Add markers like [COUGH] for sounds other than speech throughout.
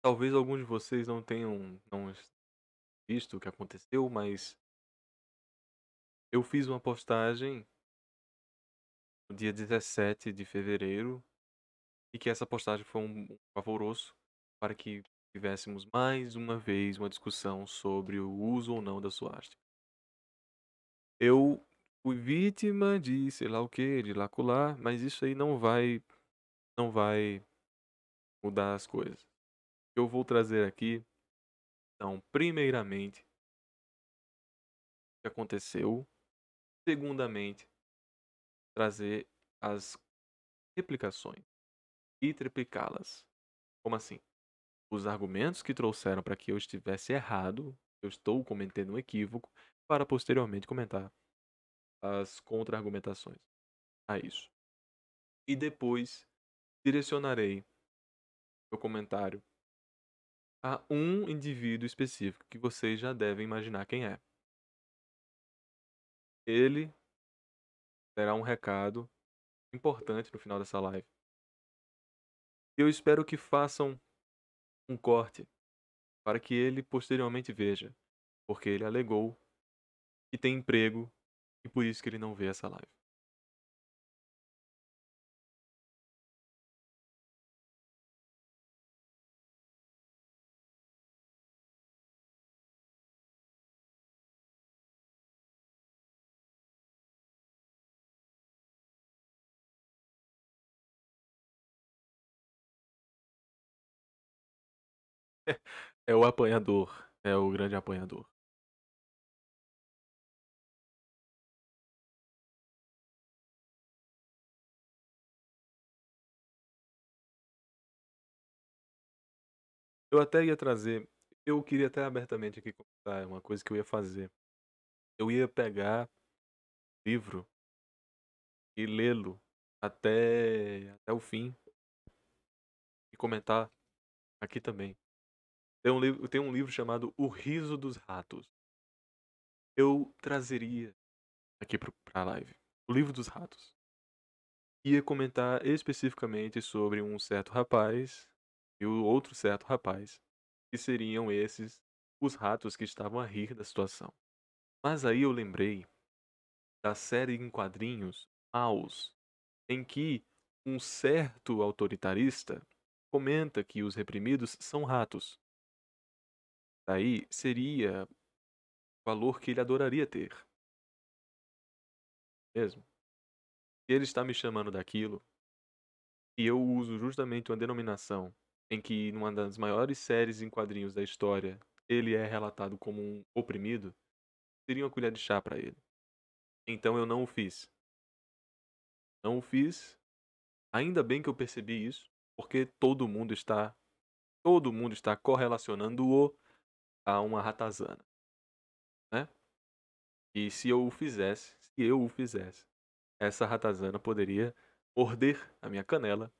Talvez alguns de vocês não tenham não visto o que aconteceu, mas eu fiz uma postagem no dia 17 de fevereiro e que essa postagem foi um favoroso para que tivéssemos mais uma vez uma discussão sobre o uso ou não da suástica. Eu fui vítima de sei lá o que, de lacular, mas isso aí não vai não vai mudar as coisas que eu vou trazer aqui são, então, primeiramente, o que aconteceu, segundamente, trazer as replicações e triplicá-las. Como assim? Os argumentos que trouxeram para que eu estivesse errado, eu estou cometendo um equívoco, para posteriormente comentar as contra-argumentações a isso. E depois direcionarei meu comentário a um indivíduo específico que vocês já devem imaginar quem é. Ele terá um recado importante no final dessa live. Eu espero que façam um corte para que ele posteriormente veja, porque ele alegou que tem emprego e por isso que ele não vê essa live. [LAUGHS] é o apanhador. É o grande apanhador. Eu até ia trazer, eu queria até abertamente aqui contar uma coisa que eu ia fazer. Eu ia pegar livro e lê-lo até até o fim e comentar aqui também. Tem um livro, tem um livro chamado O Riso dos Ratos. Eu trazeria aqui pro, pra live o livro dos ratos. Ia comentar especificamente sobre um certo rapaz e o outro certo rapaz, que seriam esses os ratos que estavam a rir da situação. Mas aí eu lembrei da série em quadrinhos Maus, em que um certo autoritarista comenta que os reprimidos são ratos Aí seria o valor que ele adoraria ter. Mesmo. Se ele está me chamando daquilo, e eu uso justamente uma denominação em que, numa das maiores séries em quadrinhos da história, ele é relatado como um oprimido, seria uma colher de chá para ele. Então eu não o fiz. Não o fiz. Ainda bem que eu percebi isso, porque todo mundo está todo mundo está correlacionando o a uma ratazana, né? E se eu o fizesse, se eu o fizesse, essa ratazana poderia morder a minha canela,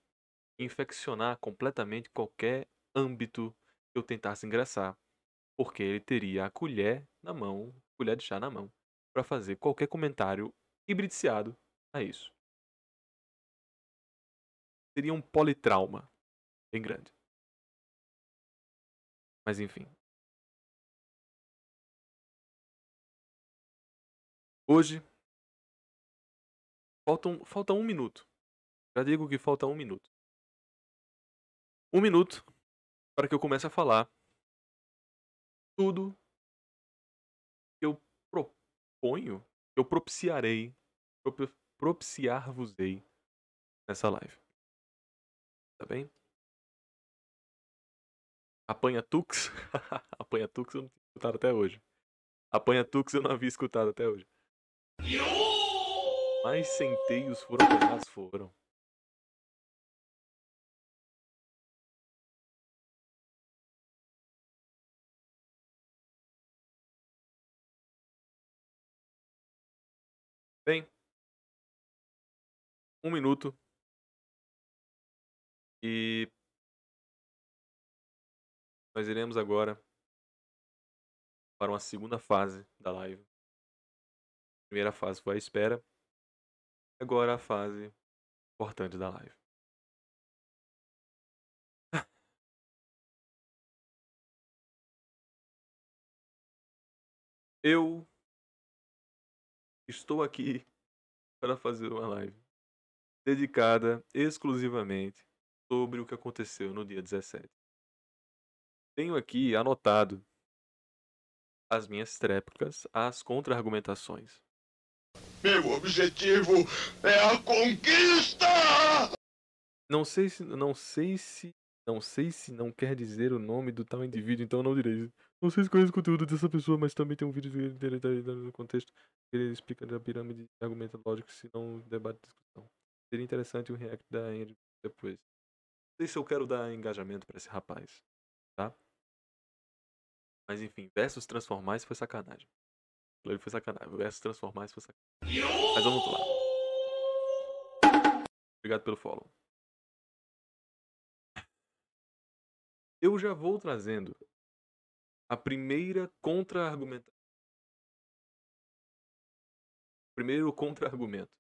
infeccionar completamente qualquer âmbito que eu tentasse ingressar, porque ele teria a colher na mão, colher de chá na mão, para fazer qualquer comentário hibridiciado a isso. Seria um politrauma bem grande. Mas enfim, Hoje. Faltam, falta um minuto. Já digo que falta um minuto. Um minuto para que eu comece a falar tudo que eu proponho, eu propiciarei, prop, propiciar-vos-ei nessa live. Tá bem? Apanha Tux. [LAUGHS] Apanha Tux eu não tinha escutado até hoje. Apanha Tux eu não havia escutado até hoje. Mais centeios foram pegados foram. Bem, um minuto e nós iremos agora para uma segunda fase da live primeira fase foi a espera. Agora a fase importante da live. [LAUGHS] Eu estou aqui para fazer uma live dedicada exclusivamente sobre o que aconteceu no dia 17. Tenho aqui anotado as minhas tréplicas, as contra-argumentações meu objetivo é a conquista! Não sei se. Não sei se. Não sei se não quer dizer o nome do tal indivíduo, então não direi. Não sei se conheço o conteúdo dessa pessoa, mas também tem um vídeo no contexto que ele explica da pirâmide de argumenta lógico, se não debate discussão. Seria interessante um react da Andrew depois. Não sei se eu quero dar engajamento para esse rapaz, tá? Mas enfim, versus transformais foi sacanagem. Ele foi sacanagem. Eu ia se transformar isso foi sacanagem. Mas vamos lá. Obrigado pelo follow. Eu já vou trazendo a primeira contra-argumentação. Primeiro contra-argumento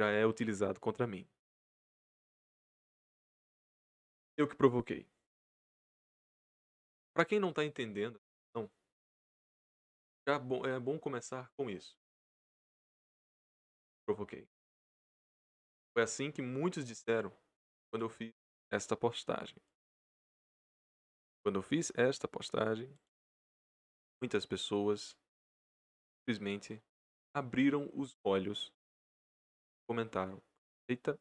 já é utilizado contra mim. Eu que provoquei. Para quem não tá entendendo, já bom, é bom começar com isso. Provoquei. Foi assim que muitos disseram quando eu fiz esta postagem. Quando eu fiz esta postagem, muitas pessoas simplesmente abriram os olhos, comentaram: Eita,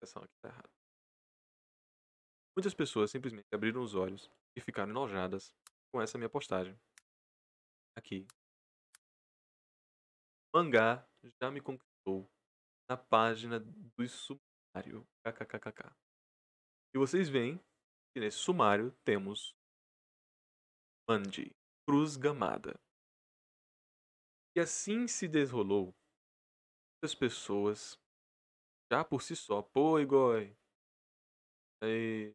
a aqui está errada. Muitas pessoas simplesmente abriram os olhos e ficaram enojadas com essa minha postagem. Aqui. Mangá já me conquistou na página do sumário. KKKKK. E vocês veem que nesse sumário temos Mandi Cruz Gamada. E assim se desrolou. Muitas pessoas, já por si só, pô, Igor, aí,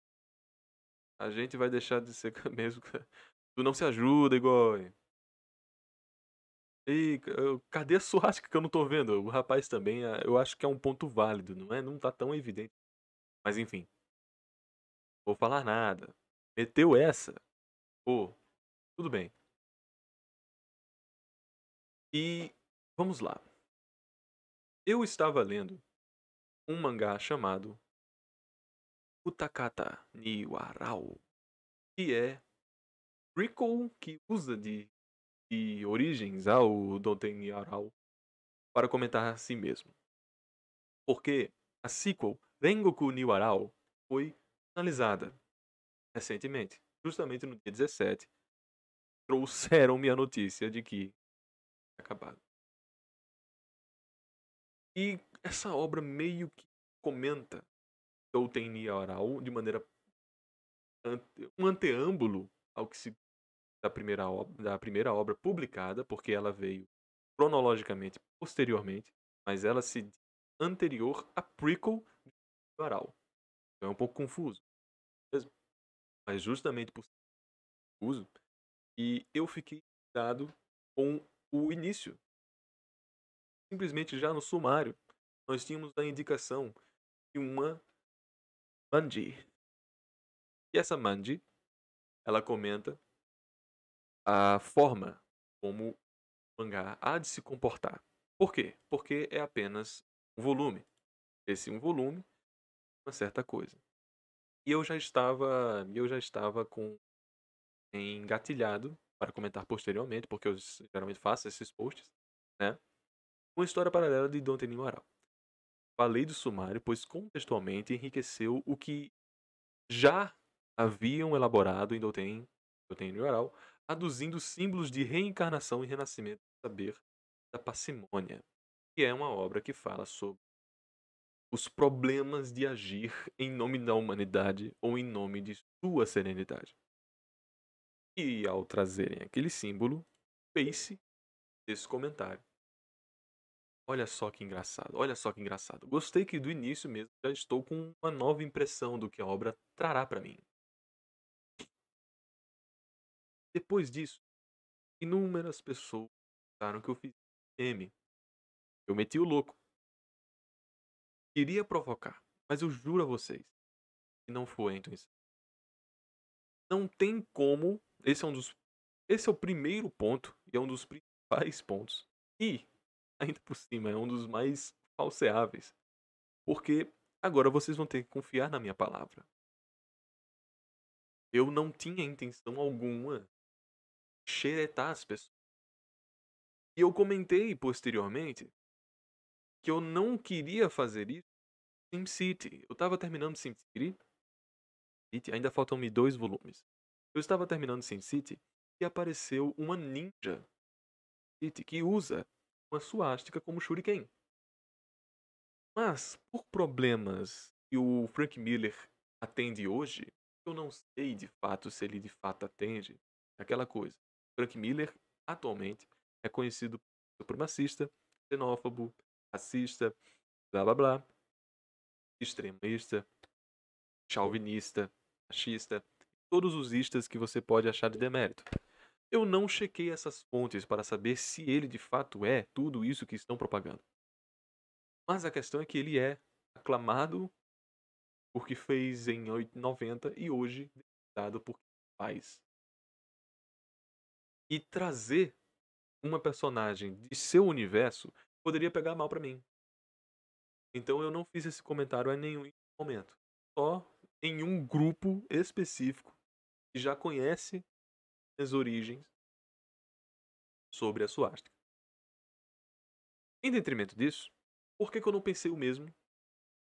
a gente vai deixar de ser [LAUGHS] mesmo Tu não se ajuda, igual. E cadê a [LAUGHS] suástica que eu não tô vendo? O rapaz também, ah, eu acho que é um ponto válido, não é? Não tá tão evidente. Mas enfim. Vou falar nada. Meteu essa. Pô, tudo bem. E vamos lá. Eu estava lendo um mangá chamado Utakata Niwarao, que é prequel que usa de, de origens ao ah, Doteng Yarao para comentar a si mesmo. Porque a sequel Rengoku Niwarao foi finalizada recentemente, justamente no dia 17. Trouxeram-me a notícia de que acabado. E essa obra meio que comenta Douten Yarao de maneira um anteâmbulo ao que se da primeira, da primeira obra publicada, porque ela veio cronologicamente posteriormente, mas ela se diz anterior a prequel de Varal. Então é um pouco confuso. Mesmo. Mas justamente por ser confuso, e eu fiquei dado com o início. Simplesmente já no sumário, nós tínhamos a indicação de uma Manji. E essa Manji, ela comenta a forma como o mangá há de se comportar. Por quê? Porque é apenas um volume. Esse um volume, uma certa coisa. E eu já estava, eu já estava com engatilhado para comentar posteriormente, porque eu geralmente faço esses posts, né? Uma história paralela de Don Teninho Falei do sumário, pois contextualmente enriqueceu o que já haviam elaborado em Doutrine, Doutrine Oral aduzindo símbolos de reencarnação e renascimento do saber da parcimônia, que é uma obra que fala sobre os problemas de agir em nome da humanidade ou em nome de sua serenidade. E ao trazerem aquele símbolo, face desse esse comentário. Olha só que engraçado, olha só que engraçado. Gostei que do início mesmo já estou com uma nova impressão do que a obra trará para mim. Depois disso, inúmeras pessoas pensaram que eu fiz M. Eu meti o louco. Queria provocar, mas eu juro a vocês que não foi a então, Não tem como. Esse é um dos. Esse é o primeiro ponto e é um dos principais pontos. E, ainda por cima, é um dos mais falseáveis. Porque agora vocês vão ter que confiar na minha palavra. Eu não tinha intenção alguma xeretar as pessoas. E eu comentei posteriormente que eu não queria fazer isso em SimCity. Eu estava terminando SimCity, ainda faltam-me dois volumes. Eu estava terminando SimCity e apareceu uma ninja que usa uma suástica como shuriken. Mas, por problemas que o Frank Miller atende hoje, eu não sei de fato se ele de fato atende aquela coisa. Frank Miller, atualmente, é conhecido por supremacista, xenófobo, racista, blá blá blá, extremista, chauvinista, machista, todos os istas que você pode achar de demérito. Eu não chequei essas fontes para saber se ele de fato é tudo isso que estão propagando. Mas a questão é que ele é aclamado porque fez em 90 e hoje dado porque faz e trazer uma personagem de seu universo poderia pegar mal para mim. Então eu não fiz esse comentário a nenhum momento. Só em um grupo específico que já conhece as origens sobre a suástica. Em detrimento disso, por que, que eu não pensei o mesmo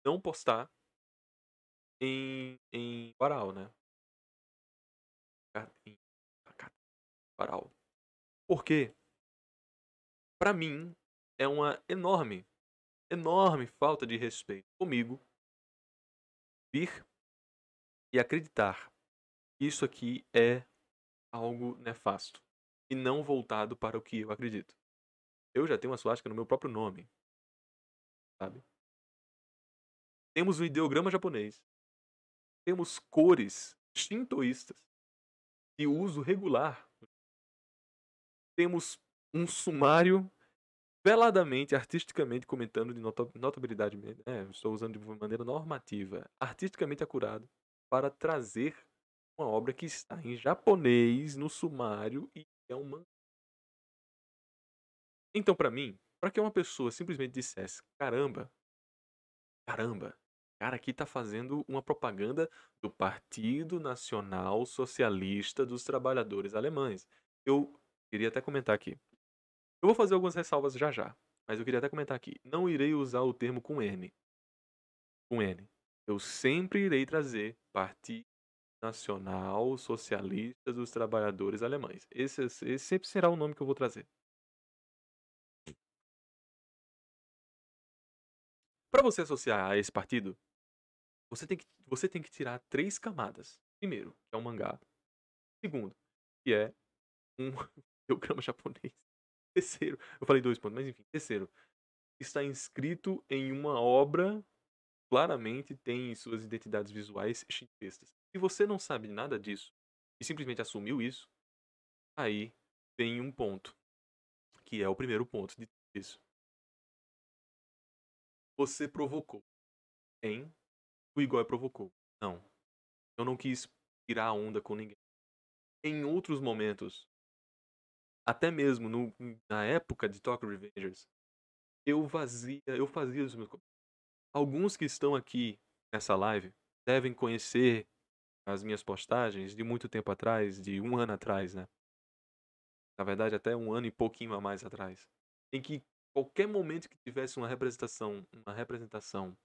não postar em, em Varal, né? Em Farol. Porque, para mim, é uma enorme, enorme falta de respeito comigo vir e acreditar que isso aqui é algo nefasto e não voltado para o que eu acredito. Eu já tenho uma suástica no meu próprio nome, sabe? Temos o ideograma japonês. Temos cores shintoístas de uso regular temos um sumário veladamente, artisticamente comentando de notabilidade, é, estou usando de maneira normativa, artisticamente acurado, para trazer uma obra que está em japonês no sumário e é uma. Então, para mim, para que uma pessoa simplesmente dissesse, caramba, caramba, cara aqui está fazendo uma propaganda do Partido Nacional Socialista dos Trabalhadores Alemães. Eu Queria até comentar aqui. Eu vou fazer algumas ressalvas já já, mas eu queria até comentar aqui. Não irei usar o termo com N. Com N. Eu sempre irei trazer Partido Nacional Socialista dos Trabalhadores Alemães. Esse, esse sempre será o nome que eu vou trazer. Para você associar a esse partido, você tem, que, você tem que tirar três camadas. Primeiro, que é um mangá. Segundo, que é um, [LAUGHS] Eu grama japonês. Terceiro. Eu falei dois pontos, mas enfim, terceiro. Está inscrito em uma obra claramente tem suas identidades visuais chinesas. Se você não sabe nada disso e simplesmente assumiu isso, aí tem um ponto, que é o primeiro ponto de isso. Você provocou. Hein? O Igor provocou. Não. Eu não quis tirar a onda com ninguém. Em outros momentos, até mesmo no, na época de Tokyo Revengers, eu fazia, eu fazia os meus Alguns que estão aqui nessa live devem conhecer as minhas postagens de muito tempo atrás, de um ano atrás, né? Na verdade, até um ano e pouquinho a mais atrás. Em que qualquer momento que tivesse uma representação, uma representação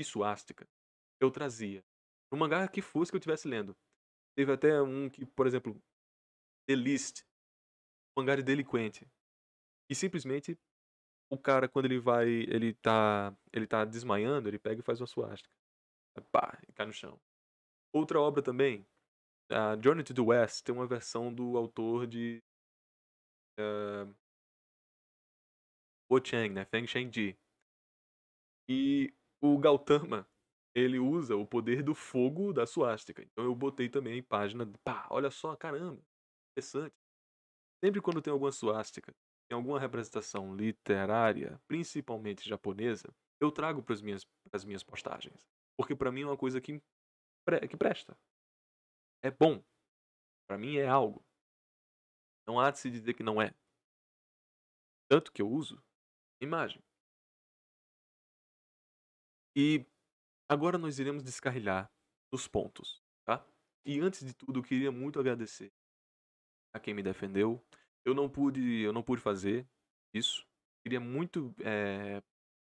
suástica, eu trazia. No mangá que fosse que eu estivesse lendo. Teve até um que, por exemplo, The List, mangá de delinquente. E simplesmente o cara quando ele vai, ele tá, ele tá desmaiando, ele pega e faz uma suástica. Pá, e cai no chão. Outra obra também, a Journey to the West tem uma versão do autor de uh, eh, Wo Chang, né? Feng Ji. E o Gautama, ele usa o poder do fogo da suástica. Então eu botei também em página, pá, olha só, caramba, interessante. Sempre quando tem alguma suástica, em alguma representação literária, principalmente japonesa, eu trago para as minhas, minhas postagens. Porque para mim é uma coisa que, que presta. É bom. Para mim é algo. Não há de se dizer que não é. Tanto que eu uso imagem. E agora nós iremos descarrilhar os pontos, tá? E antes de tudo, eu queria muito agradecer a quem me defendeu. Eu não pude, eu não pude fazer isso. Queria muito é,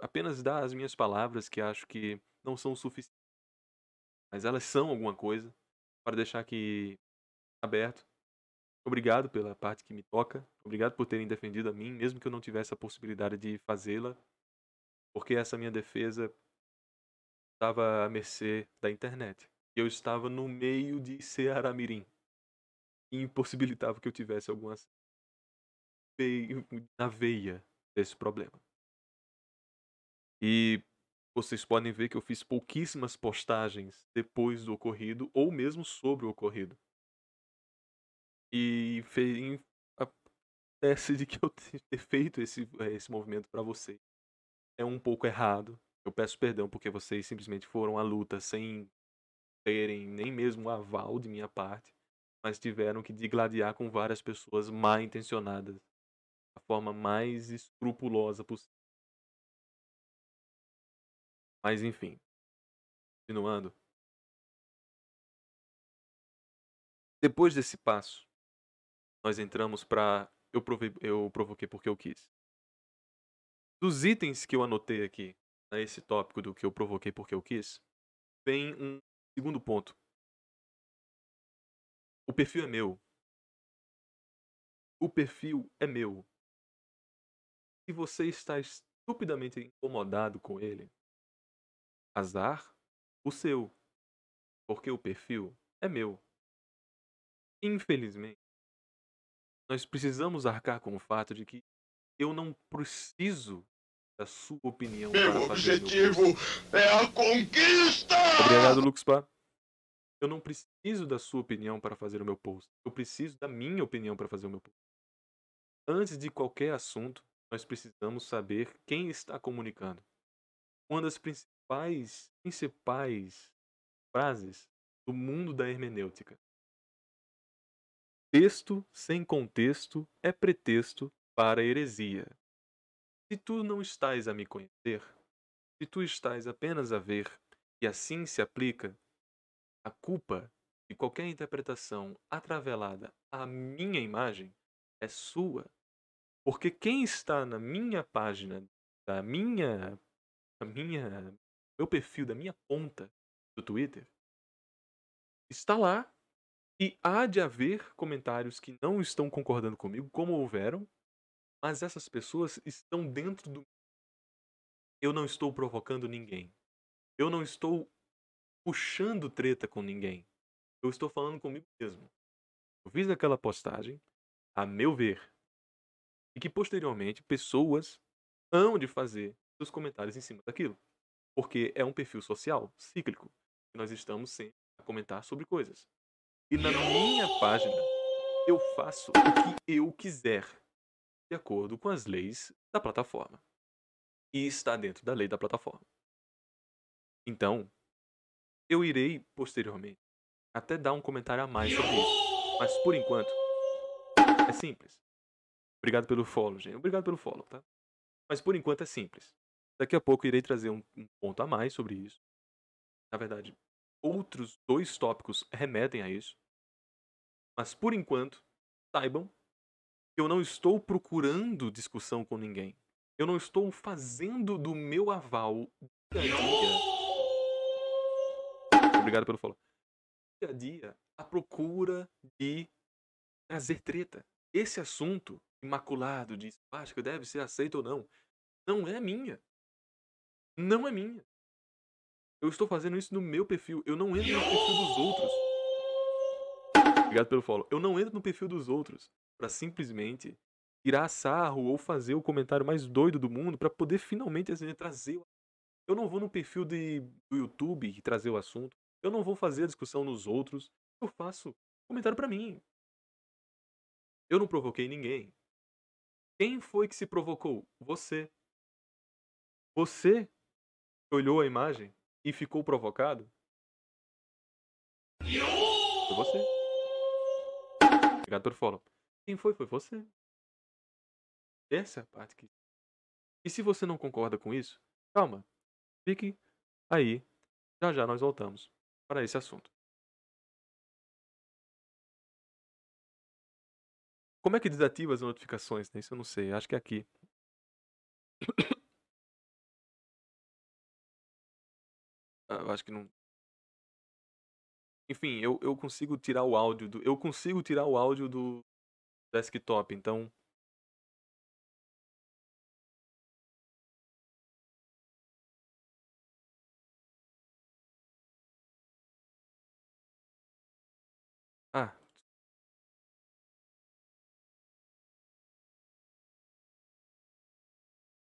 apenas dar as minhas palavras que acho que não são suficientes, mas elas são alguma coisa para deixar aqui aberto. Obrigado pela parte que me toca. Obrigado por terem defendido a mim, mesmo que eu não tivesse a possibilidade de fazê-la, porque essa minha defesa estava à mercê da internet. Eu estava no meio de Ceará Mirim impossibilitava que eu tivesse alguma na veia desse problema. E vocês podem ver que eu fiz pouquíssimas postagens depois do ocorrido ou mesmo sobre o ocorrido. E a peça de que eu ter feito esse, esse movimento para vocês é um pouco errado. Eu peço perdão porque vocês simplesmente foram à luta sem terem nem mesmo aval de minha parte mas tiveram que digladiar com várias pessoas mal intencionadas, da forma mais escrupulosa possível. Mas enfim, continuando. Depois desse passo, nós entramos para eu, eu provoquei porque eu quis. Dos itens que eu anotei aqui, nesse né, tópico do que eu provoquei porque eu quis, vem um segundo ponto, o perfil é meu. O perfil é meu. Se você está estupidamente incomodado com ele, azar o seu. Porque o perfil é meu. Infelizmente, nós precisamos arcar com o fato de que eu não preciso da sua opinião. Meu objetivo meu é a conquista! Obrigado, Luxpa. Eu não preciso da sua opinião para fazer o meu post. Eu preciso da minha opinião para fazer o meu post. Antes de qualquer assunto, nós precisamos saber quem está comunicando. Uma das principais, principais frases do mundo da hermenêutica. Texto sem contexto é pretexto para heresia. Se tu não estás a me conhecer, se tu estás apenas a ver, e assim se aplica, a culpa de qualquer interpretação atravelada à minha imagem é sua. Porque quem está na minha página, da minha. da minha. meu perfil, da minha ponta do Twitter, está lá e há de haver comentários que não estão concordando comigo, como houveram, mas essas pessoas estão dentro do. Eu não estou provocando ninguém. Eu não estou puxando treta com ninguém. Eu estou falando comigo mesmo. Eu fiz aquela postagem, a meu ver, e que posteriormente pessoas hão de fazer seus comentários em cima daquilo. Porque é um perfil social, cíclico, que nós estamos sempre a comentar sobre coisas. E na minha página, eu faço o que eu quiser, de acordo com as leis da plataforma. E está dentro da lei da plataforma. Então, eu irei, posteriormente, até dar um comentário a mais sobre isso. Mas por enquanto, é simples. Obrigado pelo follow, gente. Obrigado pelo follow, tá? Mas por enquanto é simples. Daqui a pouco irei trazer um, um ponto a mais sobre isso. Na verdade, outros dois tópicos remetem a isso. Mas por enquanto, saibam que eu não estou procurando discussão com ninguém. Eu não estou fazendo do meu aval dia a dia obrigado pelo follow. Dia a dia, a procura de trazer treta. Esse assunto imaculado de acho que deve ser aceito ou não, não é minha. Não é minha. Eu estou fazendo isso no meu perfil. Eu não entro no perfil dos outros. Obrigado pelo follow. Eu não entro no perfil dos outros para simplesmente tirar sarro ou fazer o comentário mais doido do mundo para poder finalmente assim, trazer. Eu não vou no perfil de, do YouTube trazer o assunto. Eu não vou fazer a discussão nos outros. Eu faço comentário para mim. Eu não provoquei ninguém. Quem foi que se provocou? Você. Você olhou a imagem e ficou provocado? Foi você. Obrigado pelo follow. Quem foi? Foi você. Essa é a parte que. E se você não concorda com isso, calma. Fique aí. Já já nós voltamos para esse assunto. Como é que desativa as notificações? Né? Isso eu não sei. Acho que é aqui. Ah, acho que não. Enfim, eu, eu consigo tirar o áudio do. Eu consigo tirar o áudio do desktop, então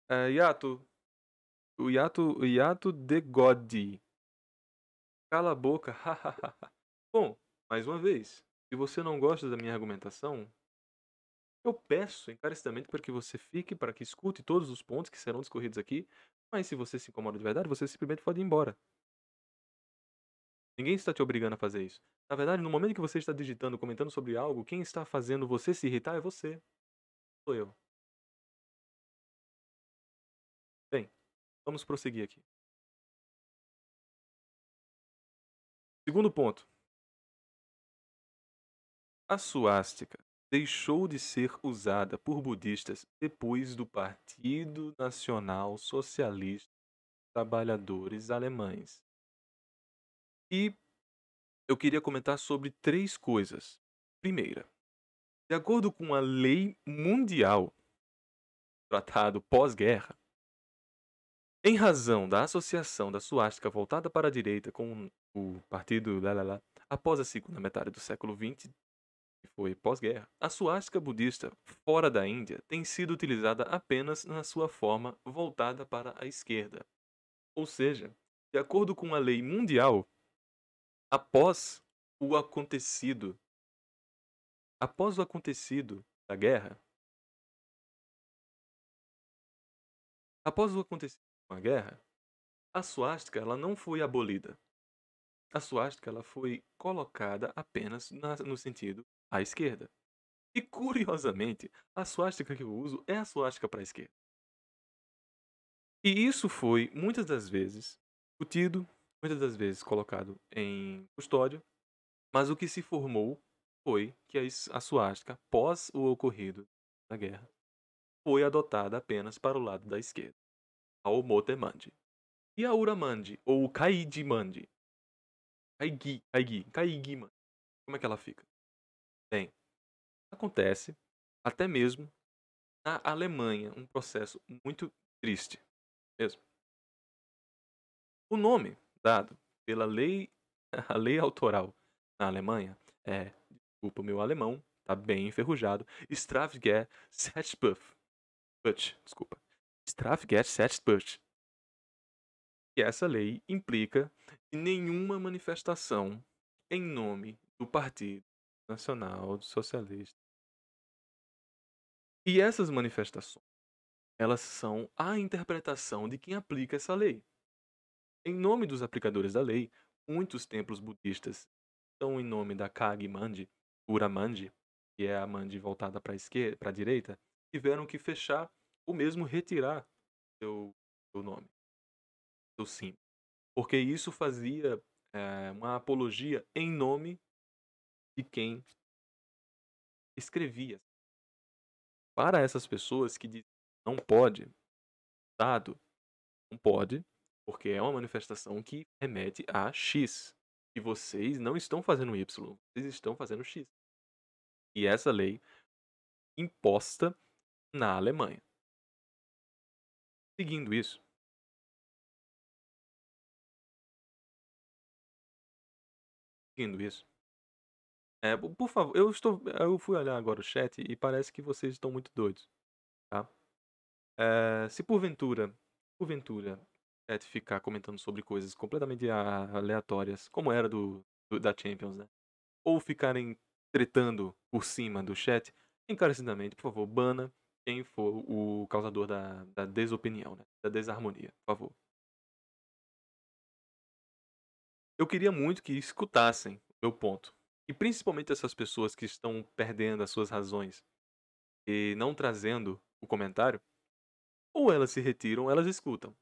É, Yato. O Yato, o Yato de Godi. Cala a boca. [LAUGHS] Bom, mais uma vez, se você não gosta da minha argumentação, eu peço encarecidamente para que você fique, para que escute todos os pontos que serão discorridos aqui, mas se você se incomoda de verdade, você simplesmente pode ir embora. Ninguém está te obrigando a fazer isso. Na verdade, no momento que você está digitando, comentando sobre algo, quem está fazendo você se irritar é você. Sou eu. Vamos prosseguir aqui. Segundo ponto. A suástica deixou de ser usada por budistas depois do Partido Nacional Socialista dos Trabalhadores Alemães. E eu queria comentar sobre três coisas. Primeira, de acordo com a lei mundial, tratado pós-guerra, em razão da associação da suástica voltada para a direita com o partido lá, após a segunda metade do século XX, que foi pós-guerra, a suástica budista fora da Índia tem sido utilizada apenas na sua forma voltada para a esquerda. Ou seja, de acordo com a lei mundial, após o acontecido após o acontecido da guerra após o acontecido uma guerra, a suástica ela não foi abolida. A suástica ela foi colocada apenas na, no sentido à esquerda. E curiosamente, a suástica que eu uso é a suástica para a esquerda. E isso foi muitas das vezes discutido, muitas das vezes colocado em custódia, mas o que se formou foi que a suástica, pós o ocorrido da guerra, foi adotada apenas para o lado da esquerda ao Motemandi. E a Uramandi, ou Kaidimandi. Kaigi, Kaigi, Kaigi Mandi. Como é que ela fica? Bem, acontece até mesmo na Alemanha, um processo muito triste mesmo. O nome dado pela lei, [LAUGHS] a lei autoral na Alemanha é, desculpa meu alemão, tá bem enferrujado, Strafgesetzbuch, desculpa, Strafgesetzbuch, Bush. E essa lei implica que nenhuma manifestação em nome do Partido Nacional Socialista. E essas manifestações, elas são a interpretação de quem aplica essa lei. Em nome dos aplicadores da lei, muitos templos budistas estão em nome da Kag Mandi, que é a Mandi voltada para a esquerda, para a direita, tiveram que fechar ou mesmo retirar seu, seu nome, seu símbolo. Porque isso fazia é, uma apologia em nome de quem escrevia. Para essas pessoas que dizem não pode, dado não pode, porque é uma manifestação que remete a X. E vocês não estão fazendo Y, vocês estão fazendo X. E essa lei imposta na Alemanha seguindo isso. Seguindo isso. É, por favor, eu estou. Eu fui olhar agora o chat e parece que vocês estão muito doidos. Tá? É, se porventura, porventura, o é chat ficar comentando sobre coisas completamente aleatórias, como era do, do da Champions, né? Ou ficarem tretando por cima do chat, encarecidamente, por favor, bana quem for o causador da, da desopinião, né? da desarmonia, por favor. Eu queria muito que escutassem o meu ponto. E principalmente essas pessoas que estão perdendo as suas razões e não trazendo o comentário, ou elas se retiram, elas escutam.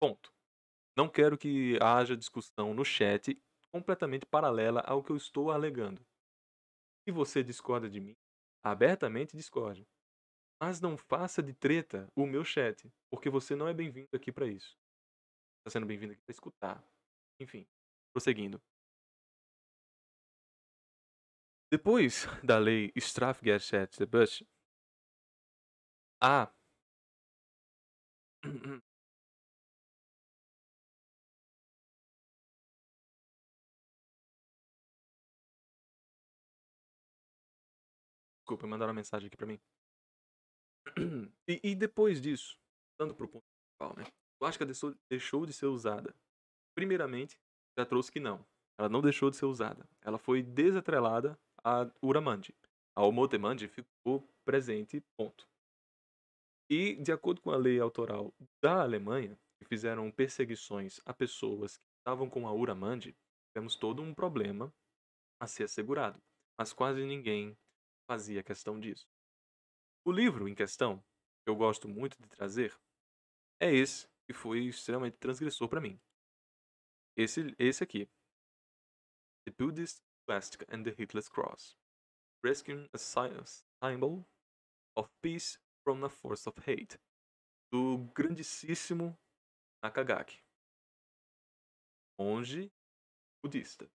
Ponto. Não quero que haja discussão no chat completamente paralela ao que eu estou alegando. Se você discorda de mim, abertamente discorde. Mas não faça de treta o meu chat, porque você não é bem-vindo aqui para isso. Está sendo bem-vindo aqui para escutar. Enfim, prosseguindo. Depois [LAUGHS] da lei Bush, a [CLEARS THROAT] Desculpa, mandaram uma mensagem aqui para mim. [CLEARS THROAT] E, e, depois disso, dando pro ponto principal, né? Plástica deixou, deixou de ser usada. Primeiramente, já trouxe que não. Ela não deixou de ser usada. Ela foi desatrelada a Uramandi. A Omotemandi ficou presente, ponto. E, de acordo com a lei autoral da Alemanha, que fizeram perseguições a pessoas que estavam com a Uramandi, temos todo um problema a ser assegurado. Mas quase ninguém fazia questão disso. O livro em questão, que eu gosto muito de trazer, é esse que foi extremamente transgressor para mim. Esse, esse aqui. The Buddhist Plastic and the Hitler's Cross. Rescuing a Symbol of Peace from the Force of Hate. Do grandíssimo Nakagaki. Monge budista.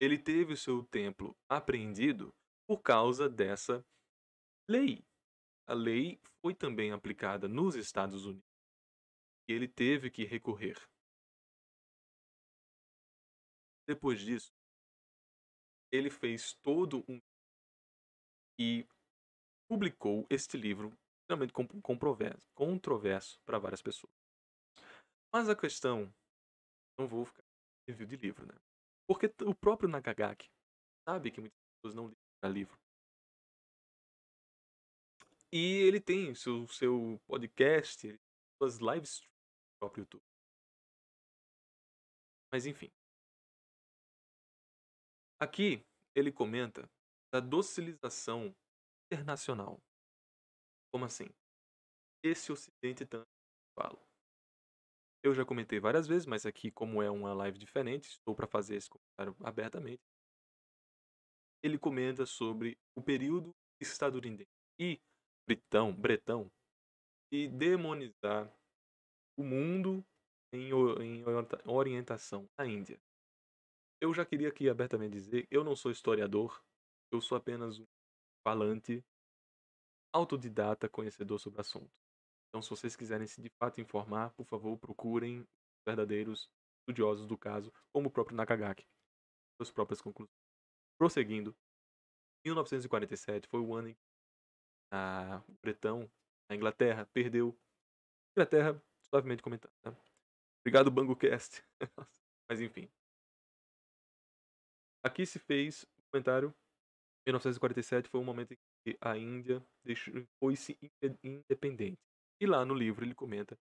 Ele teve o seu templo apreendido por causa dessa lei a lei foi também aplicada nos Estados Unidos e ele teve que recorrer. Depois disso, ele fez todo um e publicou este livro extremamente controverso para várias pessoas. Mas a questão não vou ficar review de livro, né? Porque o próprio Nakagaki sabe que muitas pessoas não lêem livro. E ele tem o seu, seu podcast, suas lives no próprio YouTube. Mas enfim. Aqui ele comenta da docilização internacional. Como assim? Esse ocidente tanto eu falo. Eu já comentei várias vezes, mas aqui como é uma live diferente, estou para fazer esse comentário abertamente. Ele comenta sobre o período estadunidense e Britão, Bretão, e demonizar o mundo em, em orientação à Índia. Eu já queria aqui abertamente dizer, eu não sou historiador, eu sou apenas um falante autodidata conhecedor sobre o assunto. Então, se vocês quiserem se de fato informar, por favor, procurem verdadeiros estudiosos do caso, como o próprio Nakagaki, suas próprias conclusões. Prosseguindo, 1947 foi o ano em que a Bretão, a Inglaterra, perdeu. Inglaterra, suavemente comentando. Tá? Obrigado, BangoCast. [LAUGHS] Mas enfim. Aqui se fez um comentário. 1947 foi um momento em que a Índia foi-se independente. E lá no livro ele comenta: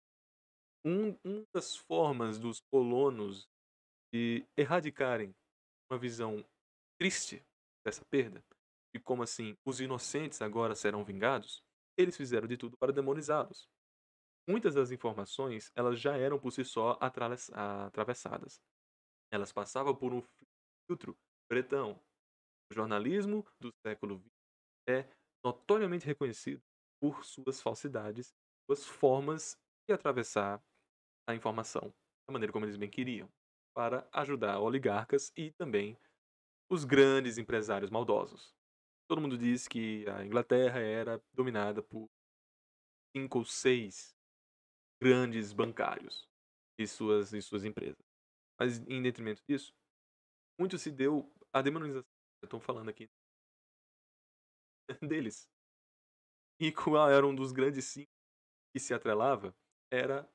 um, uma das formas dos colonos de erradicarem uma visão triste dessa perda e como assim os inocentes agora serão vingados, eles fizeram de tudo para demonizá-los. Muitas das informações elas já eram por si só atravessadas. Elas passavam por um filtro pretão. O jornalismo do século XX é notoriamente reconhecido por suas falsidades, suas formas de atravessar a informação da maneira como eles bem queriam, para ajudar oligarcas e também os grandes empresários maldosos todo mundo diz que a Inglaterra era dominada por cinco ou seis grandes bancários e suas, e suas empresas. Mas em detrimento disso, muito se deu à demonização, estão falando aqui, deles. E qual era um dos grandes cinco que se atrelava? Era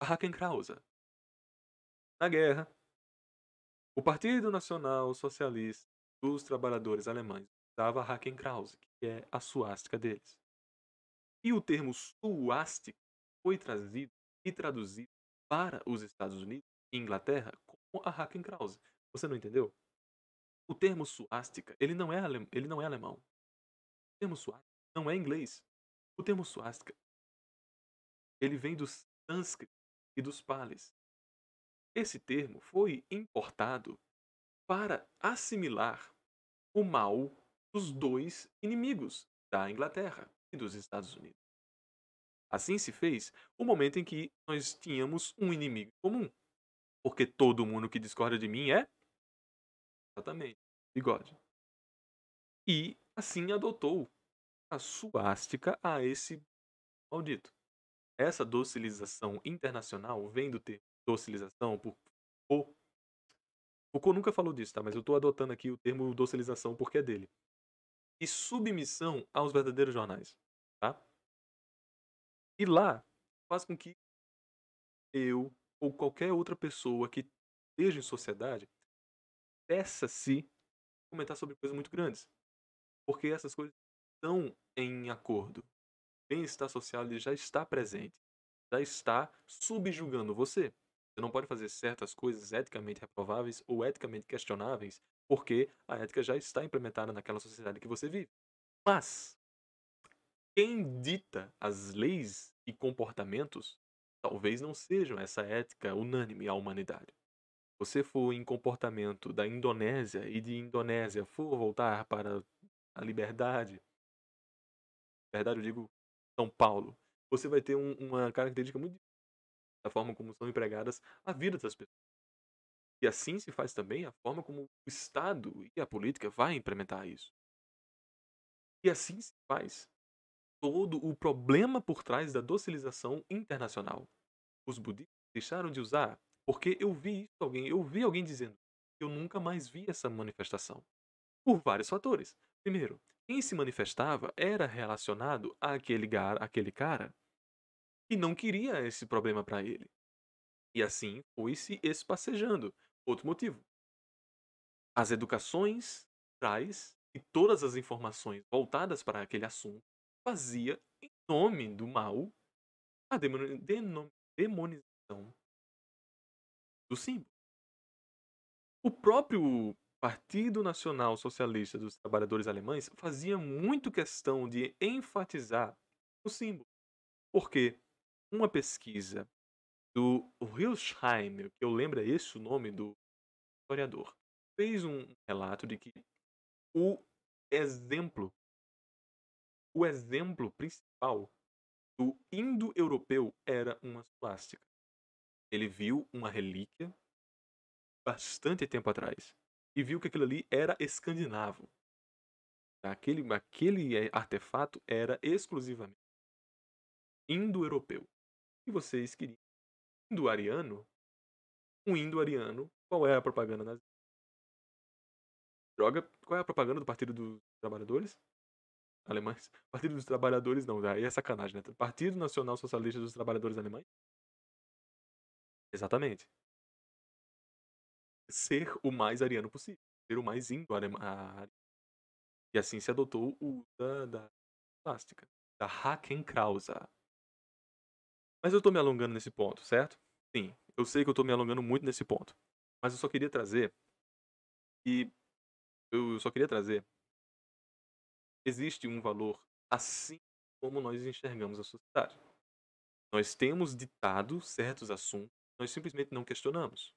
Hakenkrauser. Na guerra, o Partido Nacional Socialista dos Trabalhadores Alemães usava Krause, que é a suástica deles. E o termo suástica foi trazido e traduzido para os Estados Unidos e Inglaterra como a Krause. Você não entendeu? O termo suástica, ele não é, ele não é alemão. O termo suástica não é inglês. O termo suástica, ele vem dos sânscritos e dos pales. Esse termo foi importado para assimilar o mal dos dois inimigos, da Inglaterra e dos Estados Unidos. Assim se fez o momento em que nós tínhamos um inimigo comum. Porque todo mundo que discorda de mim é. Exatamente, bigode. E assim adotou a suástica a esse maldito. Essa docilização internacional vem do termo docilização por Foucault. Foucault nunca falou disso, tá? Mas eu estou adotando aqui o termo docilização porque é dele e submissão aos verdadeiros jornais, tá? E lá faz com que eu ou qualquer outra pessoa que esteja em sociedade peça-se comentar sobre coisas muito grandes, porque essas coisas estão em acordo. O bem-estar social ele já está presente, já está subjugando você. Você não pode fazer certas coisas eticamente reprováveis ou eticamente questionáveis porque a ética já está implementada naquela sociedade que você vive. Mas quem dita as leis e comportamentos talvez não sejam essa ética unânime à humanidade. Você for em comportamento da Indonésia e de Indonésia for voltar para a liberdade, verdade eu digo São Paulo, você vai ter um, uma característica muito da forma como são empregadas a vida das pessoas. E assim se faz também a forma como o Estado e a política vai implementar isso. E assim se faz todo o problema por trás da docilização internacional. Os budistas deixaram de usar porque eu vi isso alguém, eu vi alguém dizendo que eu nunca mais vi essa manifestação. Por vários fatores. Primeiro, quem se manifestava era relacionado àquele, gar, àquele cara e não queria esse problema para ele. E assim foi se espacejando. Outro motivo. As educações traz e todas as informações voltadas para aquele assunto fazia em nome do mal a demonização do símbolo. O próprio Partido Nacional Socialista dos Trabalhadores Alemães fazia muito questão de enfatizar o símbolo, porque uma pesquisa do Rilsheim, que eu lembro é esse o nome do historiador, fez um relato de que o exemplo, o exemplo principal do indo-europeu era uma suástica. Ele viu uma relíquia bastante tempo atrás e viu que aquilo ali era escandinavo. Aquele, aquele artefato era exclusivamente indo-europeu. E vocês queriam indo-ariano, um indo-ariano, qual é a propaganda nazista? Droga, qual é a propaganda do Partido dos Trabalhadores? Alemães? [LAUGHS] Partido dos Trabalhadores não, aí é sacanagem, né? Partido Nacional Socialista dos Trabalhadores Alemães? Exatamente. Ser o mais ariano possível. Ser o mais indo-ariano. E assim se adotou o da, da plástica, da Hakenkrausa. Mas eu estou me alongando nesse ponto, certo? Sim, eu sei que eu estou me alongando muito nesse ponto. Mas eu só queria trazer. E. Eu só queria trazer. Existe um valor assim como nós enxergamos a sociedade. Nós temos ditado certos assuntos, nós simplesmente não questionamos.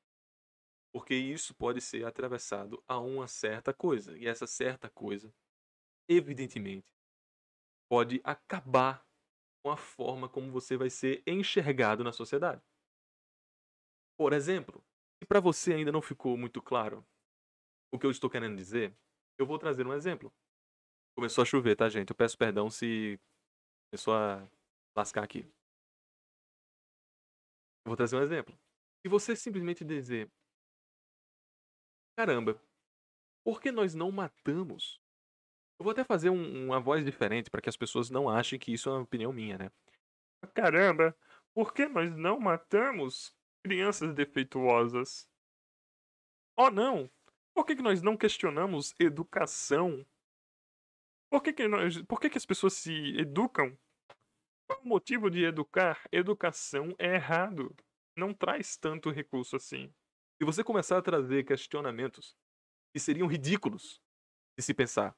Porque isso pode ser atravessado a uma certa coisa. E essa certa coisa, evidentemente, pode acabar com a forma como você vai ser enxergado na sociedade. Por exemplo, se para você ainda não ficou muito claro o que eu estou querendo dizer, eu vou trazer um exemplo. Começou a chover, tá, gente? Eu peço perdão se começou a lascar aqui. vou trazer um exemplo. Se você simplesmente dizer: Caramba, por que nós não matamos eu vou até fazer um, uma voz diferente para que as pessoas não achem que isso é uma opinião minha, né? Caramba, por que nós não matamos crianças defeituosas? Oh não! Por que, que nós não questionamos educação? Por que, que, nós, por que, que as pessoas se educam? Qual o motivo de educar? Educação é errado. Não traz tanto recurso assim. Se você começar a trazer questionamentos que seriam ridículos de se pensar,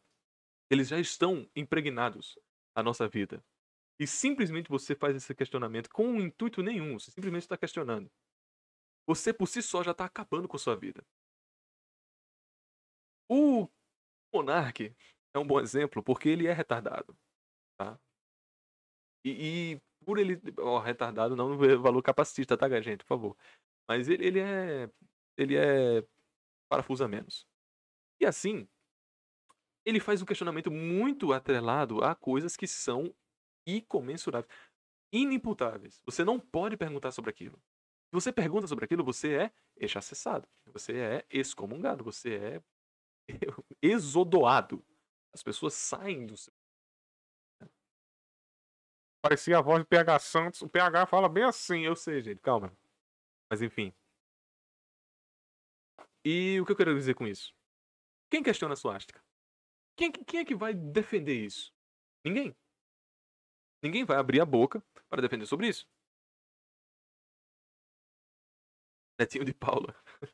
eles já estão impregnados à nossa vida. E simplesmente você faz esse questionamento com um intuito nenhum, você simplesmente está questionando. Você por si só já está acabando com sua vida. O monarque é um bom exemplo porque ele é retardado. Tá? E, e por ele. oh, retardado não é valor capacista, tá, gente? Por favor. Mas ele, ele é. Ele é. Parafusa menos. E assim, ele faz um questionamento muito atrelado a coisas que são incomensuráveis, inimputáveis. Você não pode perguntar sobre aquilo. Se você pergunta sobre aquilo, você é exacessado, você é excomungado, você é [LAUGHS] exodoado. As pessoas saem do seu. Parecia a voz do PH Santos. O PH fala bem assim, eu sei, gente, calma. Mas enfim. E o que eu quero dizer com isso? Quem questiona a suástica? Quem, quem é que vai defender isso? Ninguém. Ninguém vai abrir a boca para defender sobre isso. Netinho de Paula. [LAUGHS]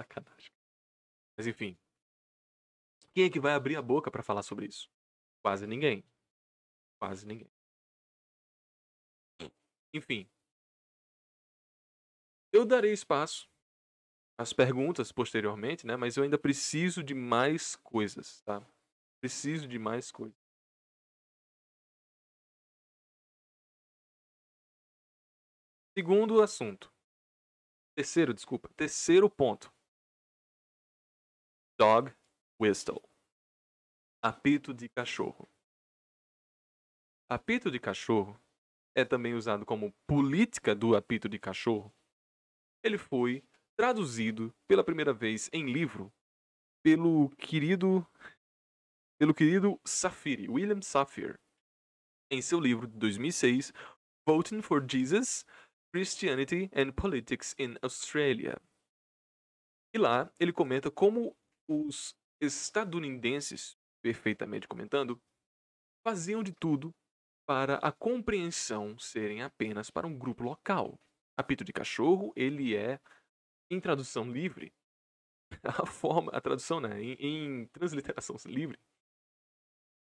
Sacanagem. Mas enfim. Quem é que vai abrir a boca para falar sobre isso? Quase ninguém. Quase ninguém. Enfim. Eu darei espaço as perguntas posteriormente, né? Mas eu ainda preciso de mais coisas, tá? Preciso de mais coisas. Segundo assunto. Terceiro, desculpa. Terceiro ponto. Dog whistle. Apito de cachorro. Apito de cachorro é também usado como política do apito de cachorro. Ele foi traduzido pela primeira vez em livro pelo querido pelo querido Safiri, William Safir, em seu livro de 2006, Voting for Jesus, Christianity and Politics in Australia. E lá ele comenta como os estadunidenses, perfeitamente comentando, faziam de tudo para a compreensão serem apenas para um grupo local. Apito de cachorro, ele é em tradução livre, [LAUGHS] a forma, a tradução, né, em, em transliteração [LAUGHS] livre,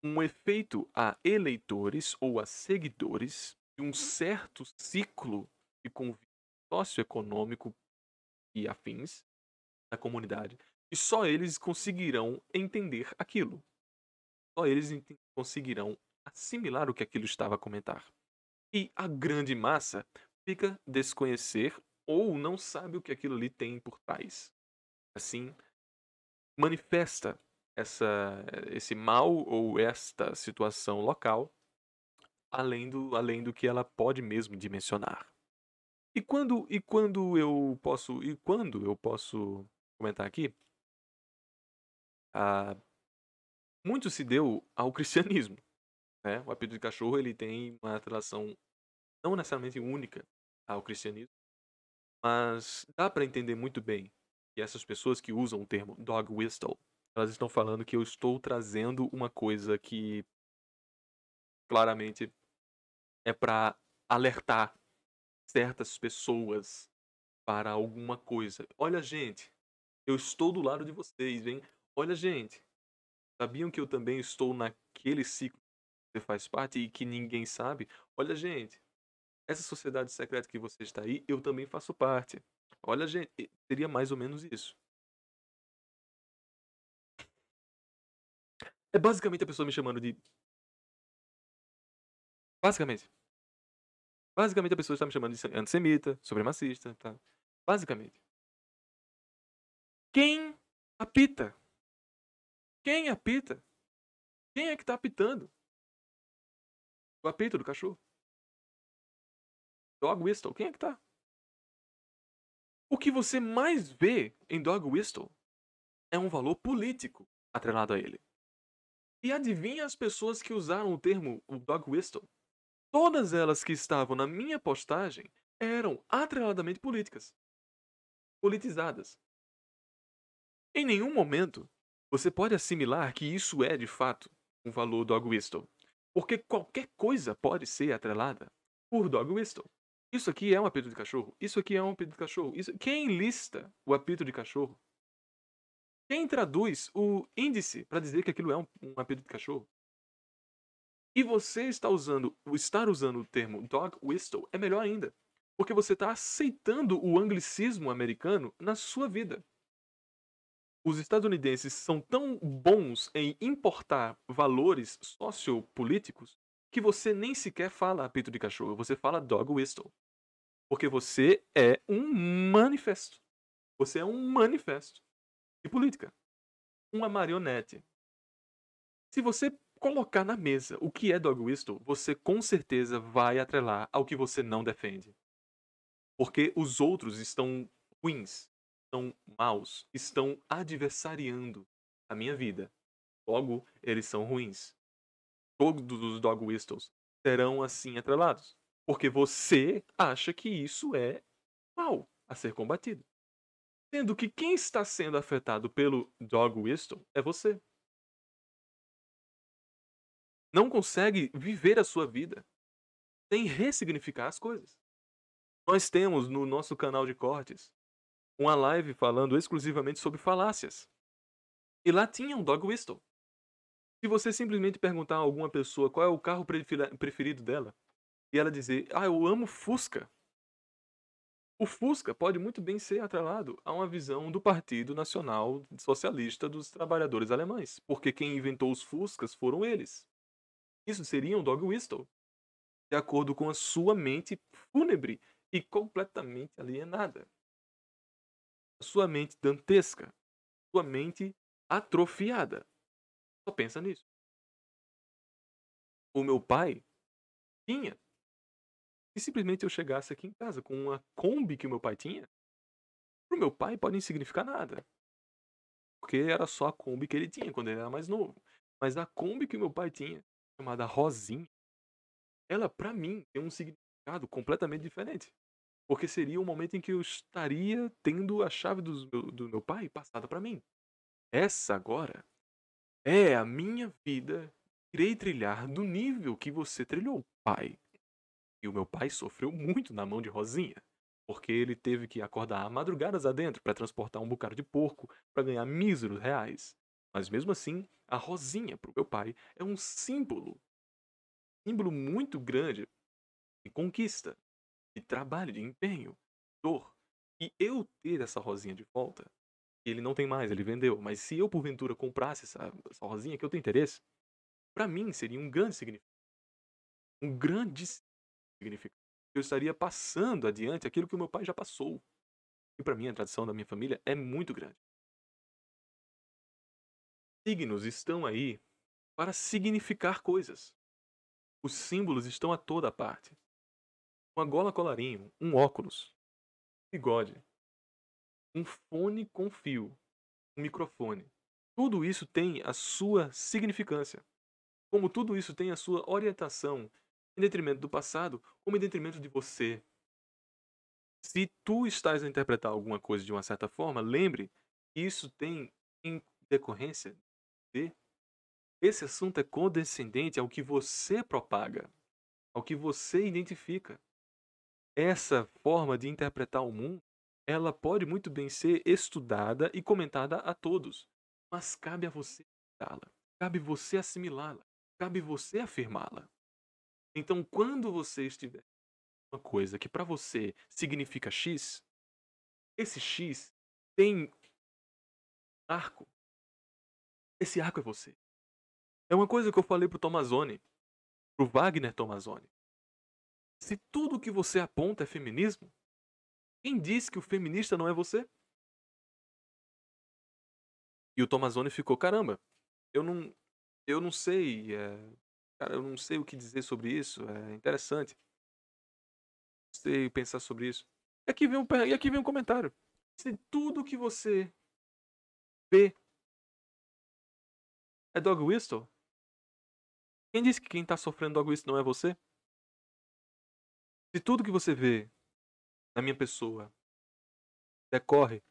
um efeito a eleitores ou a seguidores de um uhum. certo ciclo de convívio socioeconômico e afins da comunidade, e só eles conseguirão entender aquilo. Só eles conseguirão assimilar o que aquilo estava a comentar. E a grande massa fica desconhecer ou não sabe o que aquilo ali tem por trás. Assim, manifesta essa, esse mal ou esta situação local além do, além do que ela pode mesmo dimensionar. E quando e quando eu posso e quando eu posso comentar aqui, ah, muito se deu ao cristianismo. Né? O apito de cachorro ele tem uma relação não necessariamente única ao cristianismo, mas dá para entender muito bem que essas pessoas que usam o termo dog whistle, elas estão falando que eu estou trazendo uma coisa que claramente é para alertar certas pessoas para alguma coisa. Olha, gente, eu estou do lado de vocês, hein? Olha, gente, sabiam que eu também estou naquele ciclo que você faz parte e que ninguém sabe? Olha, gente, essa sociedade secreta que você está aí, eu também faço parte. Olha, gente, seria mais ou menos isso. É basicamente a pessoa me chamando de. Basicamente. Basicamente a pessoa está me chamando de antissemita, supremacista, tá? Basicamente. Quem apita? Quem apita? Quem é que está apitando? O apito do cachorro. Dog Whistle. Quem é que tá? O que você mais vê em Dog Whistle é um valor político atrelado a ele. E adivinha as pessoas que usaram o termo o Dog Whistle? Todas elas que estavam na minha postagem eram atreladamente políticas. Politizadas. Em nenhum momento você pode assimilar que isso é de fato um valor Dog Whistle, porque qualquer coisa pode ser atrelada por Dog Whistle. Isso aqui é um apito de cachorro. Isso aqui é um apito de cachorro. Isso... Quem lista o apito de cachorro? Quem traduz o índice para dizer que aquilo é um, um apito de cachorro? E você está usando, estar usando o termo dog whistle é melhor ainda, porque você está aceitando o anglicismo americano na sua vida. Os estadunidenses são tão bons em importar valores sociopolíticos que você nem sequer fala apito de cachorro, você fala dog whistle. Porque você é um manifesto. Você é um manifesto de política. Uma marionete. Se você colocar na mesa o que é dog whistle, você com certeza vai atrelar ao que você não defende. Porque os outros estão ruins, estão maus, estão adversariando a minha vida. Logo, eles são ruins. Todos os dog whistles serão assim atrelados. Porque você acha que isso é mal a ser combatido. Sendo que quem está sendo afetado pelo Dog Whistle é você. Não consegue viver a sua vida sem ressignificar as coisas. Nós temos no nosso canal de cortes uma live falando exclusivamente sobre falácias. E lá tinha um dog whistle. Se você simplesmente perguntar a alguma pessoa qual é o carro preferido dela, e ela dizer, ah, eu amo Fusca. O Fusca pode muito bem ser atrelado a uma visão do Partido Nacional Socialista dos Trabalhadores Alemães, porque quem inventou os Fuscas foram eles. Isso seria um dog whistle, de acordo com a sua mente fúnebre e completamente alienada. A sua mente dantesca, sua mente atrofiada. Só pensa nisso. O meu pai tinha se simplesmente eu chegasse aqui em casa com uma Kombi que o meu pai tinha, pro meu pai pode não significar nada. Porque era só a Kombi que ele tinha quando ele era mais novo. Mas a Kombi que o meu pai tinha, chamada Rosinha, ela para mim tem um significado completamente diferente. Porque seria o um momento em que eu estaria tendo a chave do meu, do meu pai passada para mim. Essa agora é a minha vida irei trilhar do nível que você trilhou, pai. E o meu pai sofreu muito na mão de Rosinha, porque ele teve que acordar madrugadas adentro para transportar um bocado de porco para ganhar míseros reais. Mas mesmo assim, a Rosinha para o meu pai é um símbolo. Símbolo muito grande de conquista, de trabalho, de empenho, dor. E eu ter essa Rosinha de volta, ele não tem mais, ele vendeu. Mas se eu porventura comprasse essa, essa Rosinha que eu tenho interesse, para mim seria um grande significado. Um grande significado. Eu estaria passando adiante aquilo que o meu pai já passou. E para mim, a tradição da minha família é muito grande. Signos estão aí para significar coisas. Os símbolos estão a toda parte. Uma gola colarinho, um óculos, bigode, um fone com fio, um microfone. Tudo isso tem a sua significância. Como tudo isso tem a sua orientação em detrimento do passado como em detrimento de você. Se tu estás a interpretar alguma coisa de uma certa forma, lembre que isso tem em decorrência de esse assunto é condescendente ao que você propaga, ao que você identifica. Essa forma de interpretar o mundo, ela pode muito bem ser estudada e comentada a todos, mas cabe a você estudá-la, cabe você assimilá-la, cabe você afirmá-la. Então, quando você estiver uma coisa que para você significa X, esse X tem arco. Esse arco é você. É uma coisa que eu falei pro Tomazone, pro Wagner Tomazone. Se tudo que você aponta é feminismo, quem disse que o feminista não é você? E o Tomazone ficou, caramba, eu não, eu não sei é, cara, eu não sei o que dizer sobre isso, é interessante. Não sei pensar sobre isso. E aqui vem um, e aqui vem um comentário. Se tudo que você vê é dog whistle, quem disse que quem tá sofrendo dog whistle não é você? Se tudo que você vê na minha pessoa decorre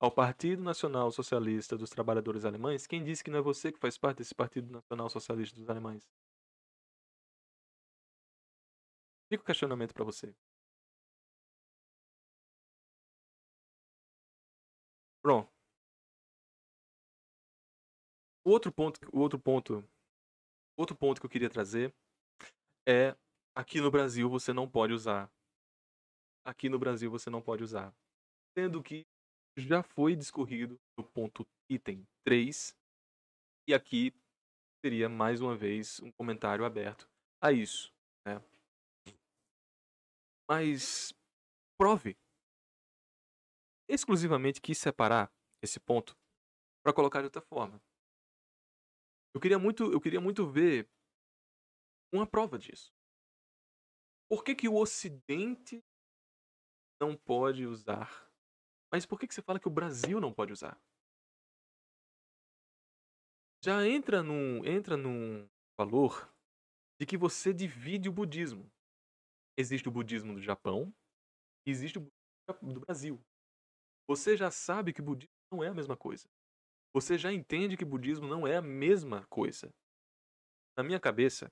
ao Partido Nacional Socialista dos Trabalhadores Alemães, quem disse que não é você que faz parte desse Partido Nacional Socialista dos Alemães? Fica o questionamento para você. Pronto. Outro ponto, outro ponto, outro ponto que eu queria trazer é aqui no Brasil você não pode usar. Aqui no Brasil você não pode usar. Sendo que já foi discorrido o ponto item 3 e aqui seria mais uma vez um comentário aberto a isso. Mas prove exclusivamente quis separar esse ponto para colocar de outra forma. Eu queria muito, eu queria muito ver uma prova disso. Por que, que o Ocidente não pode usar? Mas por que, que você fala que o Brasil não pode usar? Já entra num, entra num valor de que você divide o budismo. Existe o budismo do Japão, existe o budismo do Brasil. Você já sabe que budismo não é a mesma coisa. Você já entende que budismo não é a mesma coisa. Na minha cabeça,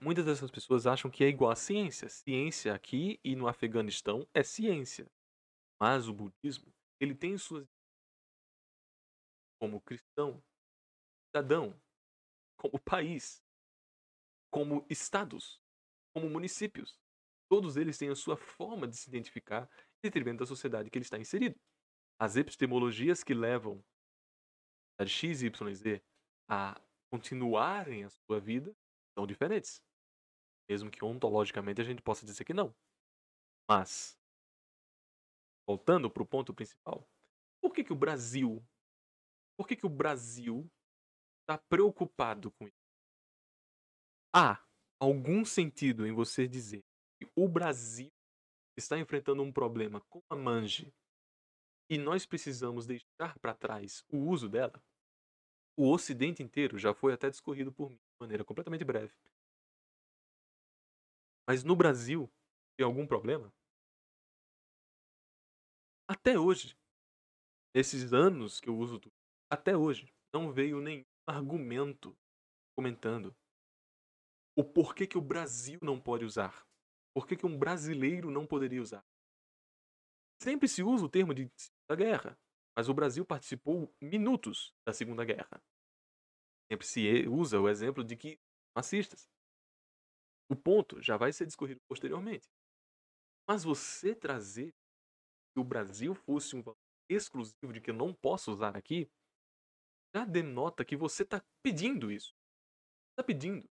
muitas dessas pessoas acham que é igual à ciência. Ciência aqui e no Afeganistão é ciência. Mas o budismo, ele tem suas como cristão, cidadão, como país, como estados, como municípios. Todos eles têm a sua forma de se identificar em detrimento da sociedade que ele está inserido. As epistemologias que levam a X, Y e Z a continuarem a sua vida são diferentes. Mesmo que ontologicamente a gente possa dizer que não. Mas, voltando para o ponto principal, por que, que o Brasil, por que, que o Brasil está preocupado com isso? Há algum sentido em você dizer o Brasil está enfrentando um problema com a manje e nós precisamos deixar para trás o uso dela, o Ocidente inteiro já foi até discorrido por mim de maneira completamente breve. Mas no Brasil, tem algum problema? Até hoje, nesses anos que eu uso até hoje, não veio nenhum argumento comentando o porquê que o Brasil não pode usar. Por que, que um brasileiro não poderia usar? Sempre se usa o termo de Segunda Guerra, mas o Brasil participou minutos da Segunda Guerra. Sempre se usa o exemplo de que fascistas. O ponto já vai ser discorrido posteriormente. Mas você trazer que o Brasil fosse um valor exclusivo de que eu não posso usar aqui, já denota que você está pedindo isso. Está pedindo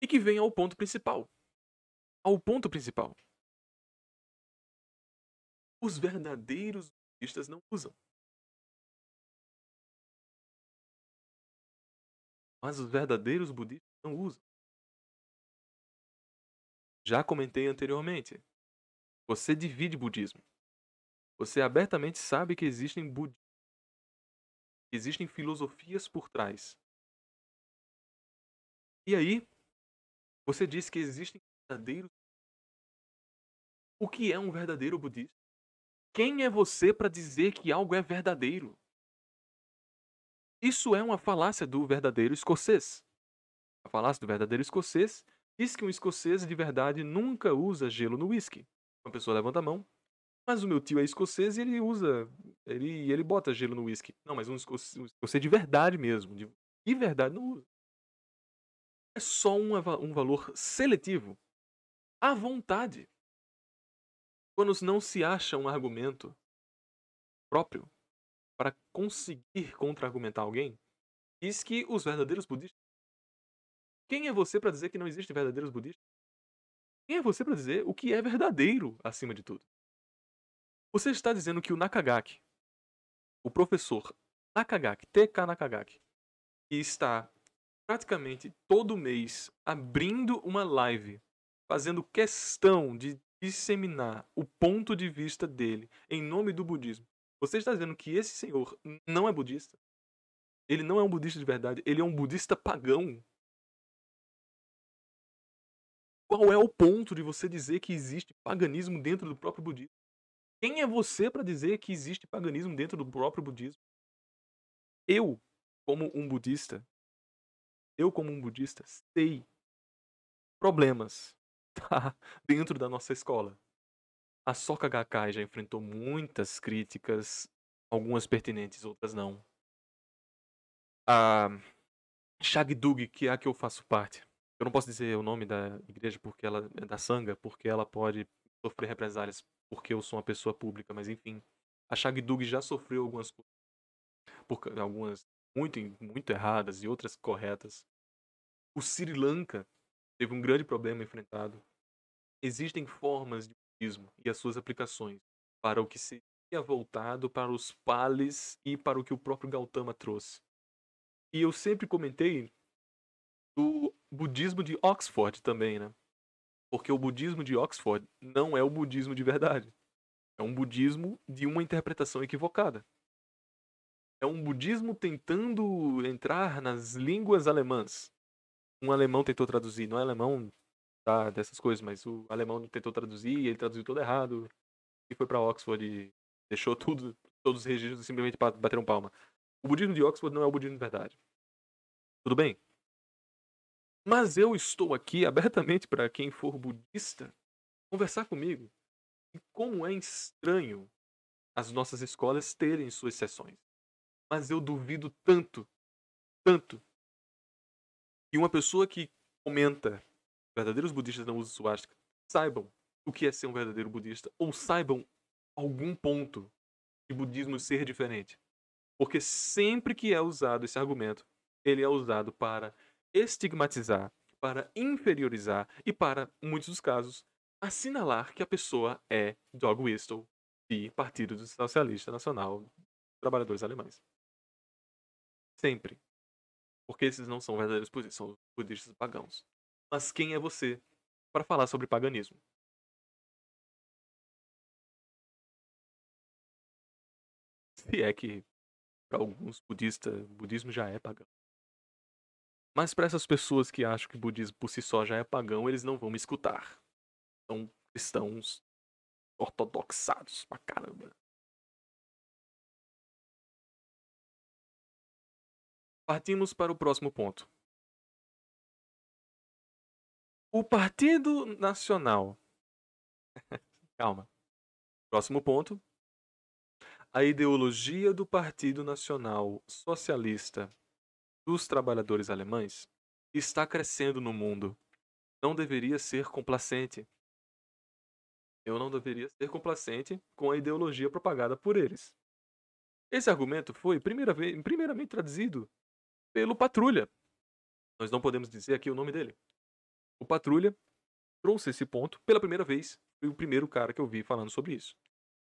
e que vem ao ponto principal. Ao ponto principal. Os verdadeiros budistas não usam. Mas os verdadeiros budistas não usam. Já comentei anteriormente. Você divide budismo. Você abertamente sabe que existem budistas. Existem filosofias por trás. E aí, você diz que existem verdadeiros. O que é um verdadeiro budista? Quem é você para dizer que algo é verdadeiro? Isso é uma falácia do verdadeiro escocês. A falácia do verdadeiro escocês diz que um escocês de verdade nunca usa gelo no whisky. Uma pessoa levanta a mão. Mas o meu tio é escocês e ele usa. Ele, ele bota gelo no whisky. Não, mas um escocês, um escocês de verdade mesmo. De, de verdade não usa é só um, um valor seletivo à vontade. Quando não se acha um argumento próprio para conseguir contra-argumentar alguém, diz que os verdadeiros budistas. Quem é você para dizer que não existem verdadeiros budistas? Quem é você para dizer o que é verdadeiro acima de tudo? Você está dizendo que o Nakagaki, o professor Nakagaki, TK Nakagaki, que está praticamente todo mês abrindo uma live, fazendo questão de disseminar o ponto de vista dele em nome do budismo. Você está dizendo que esse senhor não é budista? Ele não é um budista de verdade, ele é um budista pagão. Qual é o ponto de você dizer que existe paganismo dentro do próprio budismo? Quem é você para dizer que existe paganismo dentro do próprio budismo? Eu, como um budista, eu como um budista sei problemas [LAUGHS] tá? dentro da nossa escola. A Soka Gakkai já enfrentou muitas críticas, algumas pertinentes, outras não. A Shagdug, que é a que eu faço parte, eu não posso dizer o nome da igreja porque ela é da sanga, porque ela pode sofrer represálias porque eu sou uma pessoa pública, mas enfim, a Shagdug já sofreu algumas por algumas muito, muito erradas e outras corretas. O Sri Lanka teve um grande problema enfrentado. Existem formas de budismo e as suas aplicações para o que seria voltado para os pales e para o que o próprio Gautama trouxe. E eu sempre comentei do budismo de Oxford também, né? Porque o budismo de Oxford não é o budismo de verdade. É um budismo de uma interpretação equivocada. É um budismo tentando entrar nas línguas alemãs. Um alemão tentou traduzir, não é alemão tá, dessas coisas, mas o alemão tentou traduzir, ele traduziu tudo errado e foi para Oxford e deixou [LAUGHS] tudo, todos os registros simplesmente bateram palma. O budismo de Oxford não é o budismo de verdade. Tudo bem? Mas eu estou aqui [LAUGHS] abertamente para quem for budista conversar comigo. E como é estranho as nossas escolas terem suas sessões. Mas eu duvido tanto, tanto, que uma pessoa que comenta verdadeiros budistas não usam suástica saibam o que é ser um verdadeiro budista ou saibam algum ponto de budismo ser diferente. Porque sempre que é usado esse argumento, ele é usado para estigmatizar, para inferiorizar e, para muitos dos casos, assinalar que a pessoa é dog whistle de Partido Socialista Nacional Trabalhadores Alemães sempre. Porque esses não são verdadeiros budistas, são budistas pagãos. Mas quem é você para falar sobre paganismo? Se é que para alguns budistas, budismo já é pagão. Mas para essas pessoas que acham que budismo por si só já é pagão, eles não vão me escutar. São cristãos ortodoxados pra caramba. Partimos para o próximo ponto. O Partido Nacional. [LAUGHS] Calma. Próximo ponto. A ideologia do Partido Nacional Socialista dos Trabalhadores Alemães está crescendo no mundo. Não deveria ser complacente. Eu não deveria ser complacente com a ideologia propagada por eles. Esse argumento foi primeira vez, primeiramente traduzido pelo Patrulha. Nós não podemos dizer aqui o nome dele. O Patrulha trouxe esse ponto pela primeira vez. Foi o primeiro cara que eu vi falando sobre isso.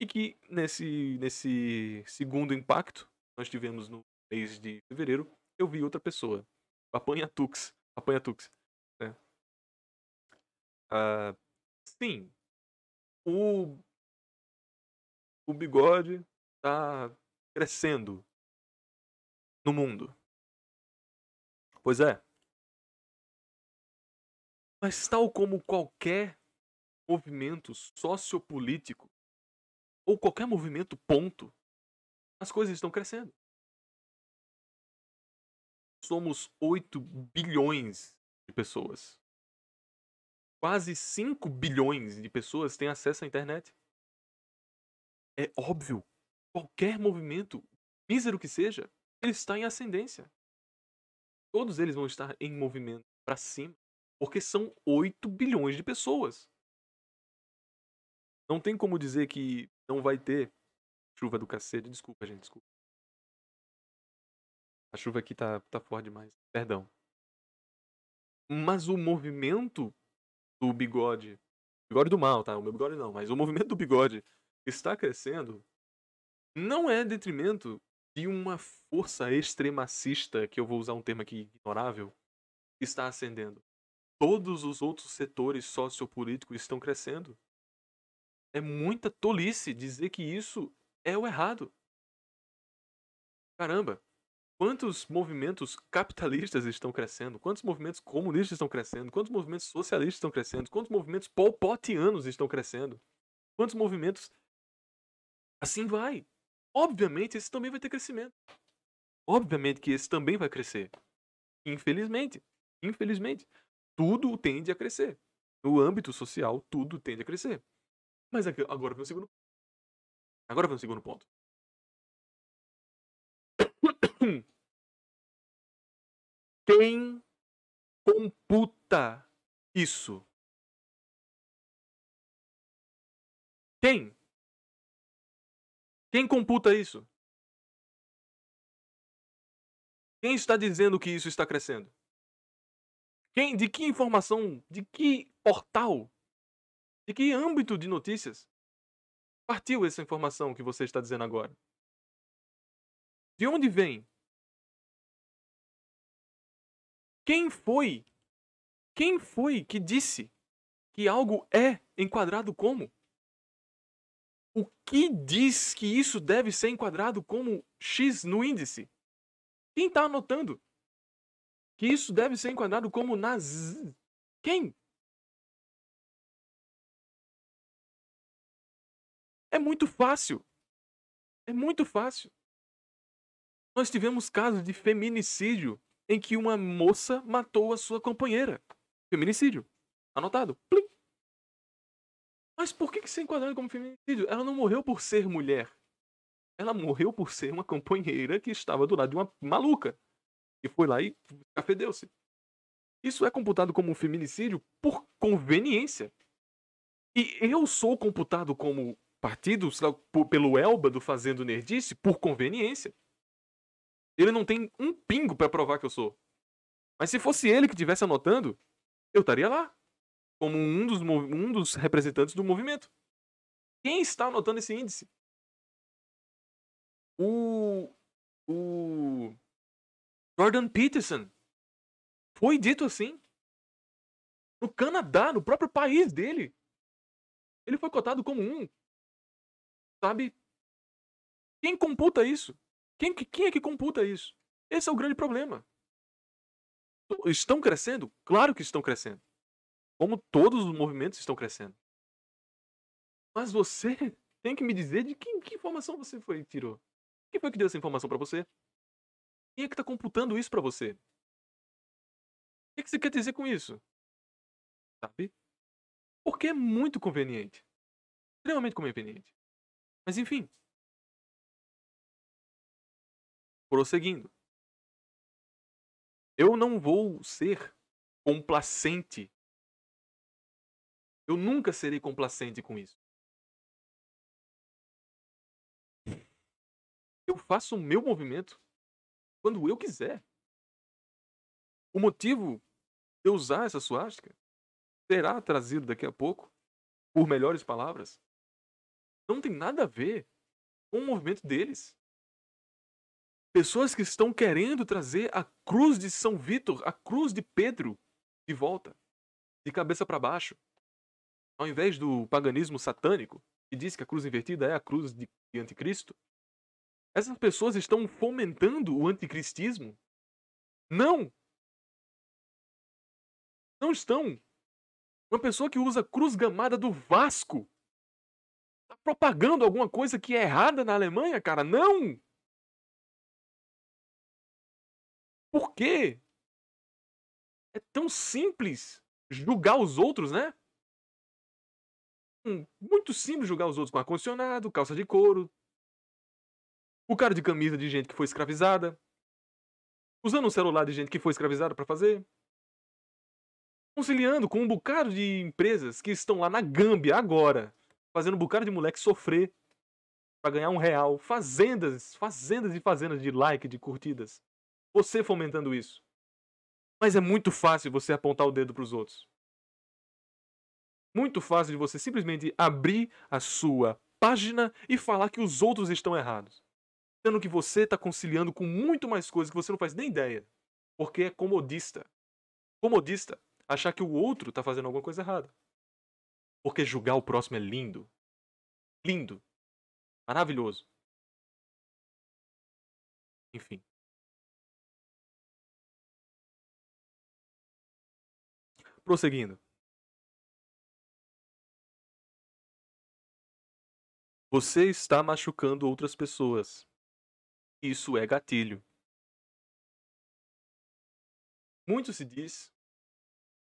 E que nesse, nesse segundo impacto, nós tivemos no mês de fevereiro, eu vi outra pessoa. Apanha Tux. Apanha Tux. Né? Ah, sim. O, o bigode está crescendo no mundo. Pois é. Mas, tal como qualquer movimento sociopolítico, ou qualquer movimento, ponto, as coisas estão crescendo. Somos 8 bilhões de pessoas. Quase 5 bilhões de pessoas têm acesso à internet. É óbvio, qualquer movimento, mísero que seja, ele está em ascendência. Todos eles vão estar em movimento para cima, porque são 8 bilhões de pessoas. Não tem como dizer que não vai ter chuva do cacete. Desculpa, gente, desculpa. A chuva aqui tá, tá forte demais. Perdão. Mas o movimento do bigode. Bigode do mal, tá? O meu bigode não, mas o movimento do bigode está crescendo não é detrimento de uma força extremacista, que eu vou usar um termo aqui ignorável, está ascendendo. Todos os outros setores sociopolíticos estão crescendo. É muita tolice dizer que isso é o errado. Caramba, quantos movimentos capitalistas estão crescendo? Quantos movimentos comunistas estão crescendo? Quantos movimentos socialistas estão crescendo? Quantos movimentos polpotianos estão crescendo? Quantos movimentos. Assim vai. Obviamente, esse também vai ter crescimento. Obviamente que esse também vai crescer. Infelizmente. Infelizmente. Tudo tende a crescer. No âmbito social, tudo tende a crescer. Mas agora vem o segundo Agora vem o segundo ponto. [COUGHS] Quem computa isso? Quem quem computa isso? Quem está dizendo que isso está crescendo? Quem, de que informação, de que portal, de que âmbito de notícias partiu essa informação que você está dizendo agora? De onde vem? Quem foi? Quem foi que disse que algo é enquadrado como? O que diz que isso deve ser enquadrado como X no índice? Quem está anotando? Que isso deve ser enquadrado como nas. Quem? É muito fácil. É muito fácil. Nós tivemos casos de feminicídio em que uma moça matou a sua companheira. Feminicídio. Anotado. Plim. Mas por que, que se enquadrando como feminicídio? Ela não morreu por ser mulher. Ela morreu por ser uma companheira que estava do lado de uma maluca. E foi lá e cafedeu-se. Isso é computado como um feminicídio por conveniência. E eu sou computado como partido lá, pelo Elba do Fazendo Nerdice por conveniência. Ele não tem um pingo para provar que eu sou. Mas se fosse ele que tivesse anotando, eu estaria lá como um dos, um dos representantes do movimento. Quem está anotando esse índice? O, o Jordan Peterson. Foi dito assim. No Canadá, no próprio país dele. Ele foi cotado como um. Sabe? Quem computa isso? Quem, quem é que computa isso? Esse é o grande problema. Estão crescendo? Claro que estão crescendo. Como todos os movimentos estão crescendo. Mas você [LAUGHS] tem que me dizer de que, que informação você foi tirou. Quem foi que deu essa informação para você? Quem é que tá computando isso para você? O que, que você quer dizer com isso? Sabe? Porque é muito conveniente. Extremamente conveniente. Mas enfim. Prosseguindo. Eu não vou ser complacente eu nunca serei complacente com isso. Eu faço o meu movimento quando eu quiser. O motivo de eu usar essa suástica será trazido daqui a pouco por melhores palavras. Não tem nada a ver com o movimento deles. Pessoas que estão querendo trazer a cruz de São Vítor, a cruz de Pedro, de volta, de cabeça para baixo ao invés do paganismo satânico, que diz que a cruz invertida é a cruz de, de anticristo, essas pessoas estão fomentando o anticristismo? Não! Não estão! Uma pessoa que usa cruz gamada do Vasco está propagando alguma coisa que é errada na Alemanha, cara? Não! Por quê? É tão simples julgar os outros, né? Hum, muito simples julgar os outros com ar-condicionado, calça de couro, o cara de camisa de gente que foi escravizada, usando um celular de gente que foi escravizada para fazer, conciliando com um bocado de empresas que estão lá na Gâmbia agora, fazendo um bocado de moleque sofrer para ganhar um real, fazendas, fazendas e fazendas de like, de curtidas. Você fomentando isso. Mas é muito fácil você apontar o dedo para os outros muito fácil de você simplesmente abrir a sua página e falar que os outros estão errados. Sendo que você está conciliando com muito mais coisas que você não faz nem ideia. Porque é comodista. Comodista achar que o outro está fazendo alguma coisa errada. Porque julgar o próximo é lindo. Lindo. Maravilhoso. Enfim. Prosseguindo. Você está machucando outras pessoas. Isso é gatilho. Muito se diz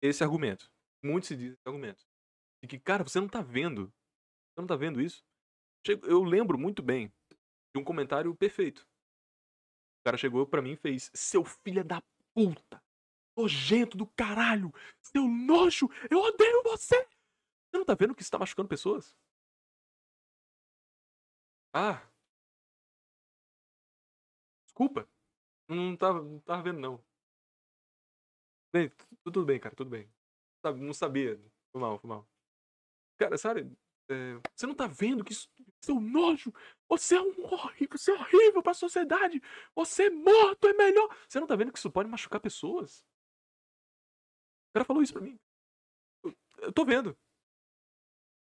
esse argumento. Muito se diz esse argumento. De que, cara, você não tá vendo. Você não tá vendo isso? Eu lembro muito bem de um comentário perfeito. O cara chegou para mim e fez: Seu filho da puta! Nojento do caralho! Seu nojo! Eu odeio você! Você não tá vendo que está machucando pessoas? Ah! Desculpa! Não tava, não tava vendo, não. Bem, tudo, bem, cara, tudo bem. Não sabia. Foi mal, foi mal. Cara, sério, é, você não tá vendo que isso, isso é um nojo? Você é um horrível, você é horrível pra sociedade! Você é morto, é melhor! Você não tá vendo que isso pode machucar pessoas? O cara falou isso pra mim. Eu, eu tô vendo.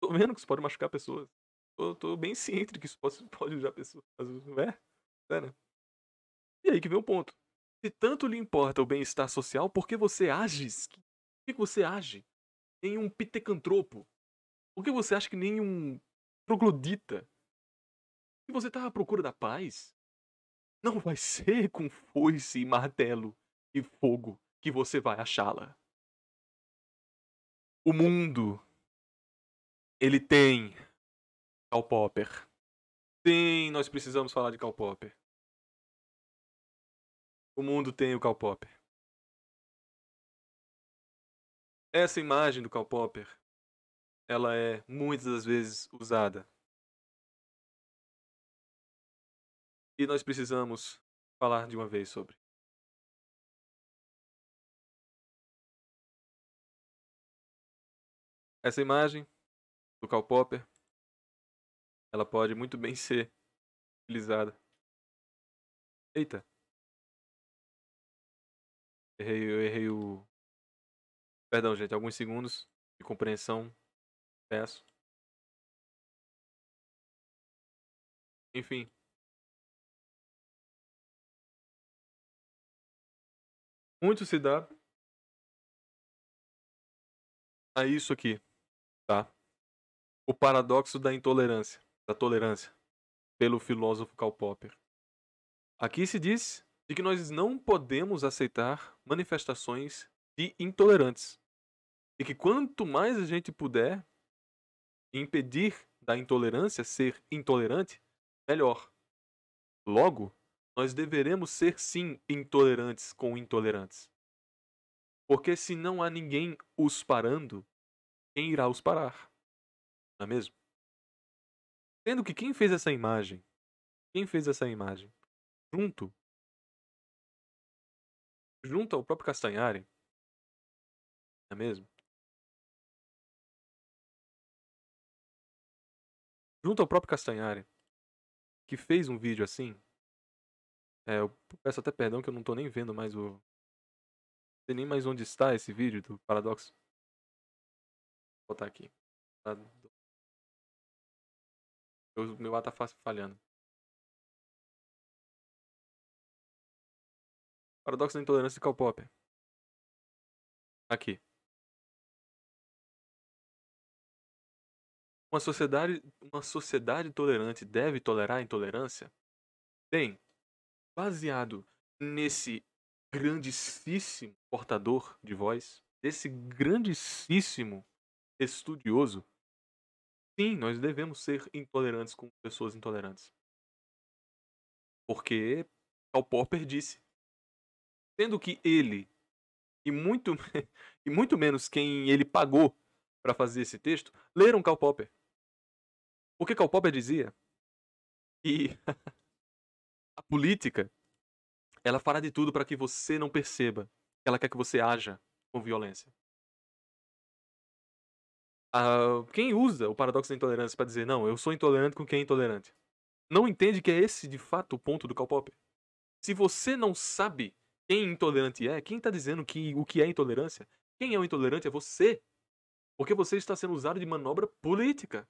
Tô vendo que isso pode machucar pessoas. Tô, tô bem ciente que isso pode, [LAUGHS] pode usar mas não é? é né? E aí que vem o ponto. Se tanto lhe importa o bem-estar social, por que você age? Por que você age em um pitecantropo? Por que você acha que nem um troglodita? E você tá à procura da paz? Não vai ser com foice e martelo e fogo que você vai achá-la. O mundo ele tem Karl Popper. Sim, nós precisamos falar de Karl Popper. O mundo tem o Karl Popper. Essa imagem do Karl Popper, ela é muitas das vezes usada. E nós precisamos falar de uma vez sobre. Essa imagem do Karl Popper ela pode muito bem ser utilizada. Eita. Errei, eu errei o. Perdão, gente, alguns segundos de compreensão. Peço. Enfim. Muito se dá a isso aqui, tá? O paradoxo da intolerância da tolerância, pelo filósofo Karl Popper. Aqui se diz de que nós não podemos aceitar manifestações de intolerantes. E que quanto mais a gente puder impedir da intolerância ser intolerante, melhor. Logo, nós deveremos ser sim intolerantes com intolerantes. Porque se não há ninguém os parando, quem irá os parar? Não é mesmo? Sendo que quem fez essa imagem? Quem fez essa imagem? Junto. Junto ao próprio Castanhari. Não é mesmo? Junto ao próprio Castanhari, que fez um vídeo assim. É, eu peço até perdão que eu não tô nem vendo mais o. Não sei nem mais onde está esse vídeo do Paradoxo. Vou botar aqui. Tá? Eu, meu A tá fácil falhando. Paradoxo da intolerância de Karl Popper. Aqui. Uma sociedade, uma sociedade tolerante deve tolerar a intolerância? Tem. Baseado nesse grandíssimo portador de voz, desse grandíssimo estudioso Sim, nós devemos ser intolerantes com pessoas intolerantes. Porque Karl Popper disse. Sendo que ele, e muito, [LAUGHS] e muito menos quem ele pagou para fazer esse texto, leram Karl Popper. Porque Karl Popper dizia que [LAUGHS] a política ela fará de tudo para que você não perceba que ela quer que você haja com violência. Ah, quem usa o paradoxo da intolerância para dizer, não, eu sou intolerante com quem é intolerante, não entende que é esse de fato o ponto do K-pop. Se você não sabe quem intolerante é, quem está dizendo que o que é intolerância, quem é o intolerante é você. Porque você está sendo usado de manobra política.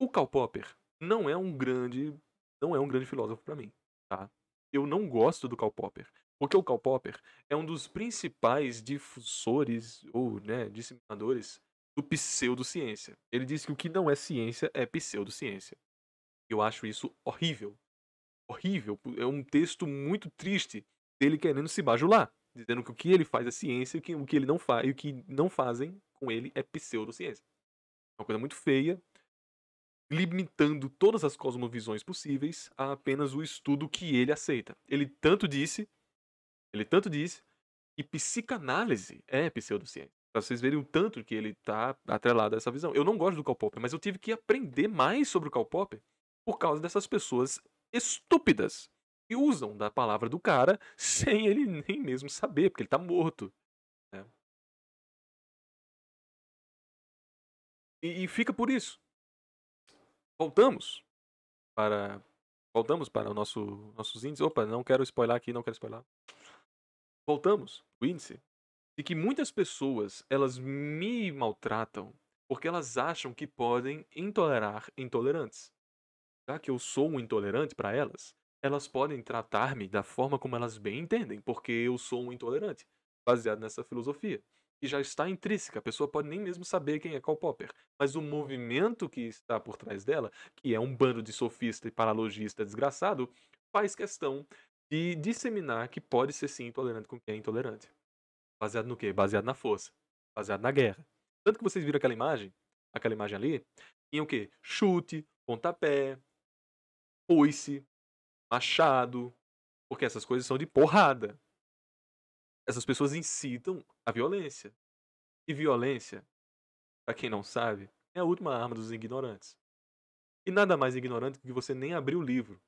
O Karl Popper não é um grande, não é um grande filósofo para mim, tá? Eu não gosto do Karl Popper. Porque o Karl Popper é um dos principais difusores ou né, disseminadores do pseudociência. Ele diz que o que não é ciência é pseudociência. Eu acho isso horrível. Horrível. É um texto muito triste dele querendo se bajular, dizendo que o que ele faz é ciência e o que ele não faz e o que não fazem com ele é pseudociência. É uma coisa muito feia, limitando todas as cosmovisões possíveis a apenas o estudo que ele aceita. Ele tanto disse ele tanto diz que psicanálise é pseudociência. Pra vocês verem o tanto que ele tá atrelado a essa visão. Eu não gosto do Karl Popper, mas eu tive que aprender mais sobre o Karl Popper por causa dessas pessoas estúpidas que usam da palavra do cara [LAUGHS] sem ele nem mesmo saber, porque ele tá morto. Né? E, e fica por isso. Voltamos para voltamos para o nosso nossos índices. Opa, não quero spoiler aqui, não quero spoiler voltamos, o índice, de que muitas pessoas elas me maltratam porque elas acham que podem intolerar intolerantes. Já que eu sou um intolerante para elas, elas podem tratar-me da forma como elas bem entendem, porque eu sou um intolerante, baseado nessa filosofia. E já está intrínseca, a pessoa pode nem mesmo saber quem é Karl Popper, mas o movimento que está por trás dela, que é um bando de sofista e paralogista desgraçado, faz questão de disseminar que pode ser sim intolerante com quem é intolerante. Baseado no quê? Baseado na força. Baseado na guerra. Tanto que vocês viram aquela imagem, aquela imagem ali, tinha o quê? Chute, pontapé, foice, machado, porque essas coisas são de porrada. Essas pessoas incitam a violência. E violência, para quem não sabe, é a última arma dos ignorantes. E nada mais ignorante do que você nem abrir o livro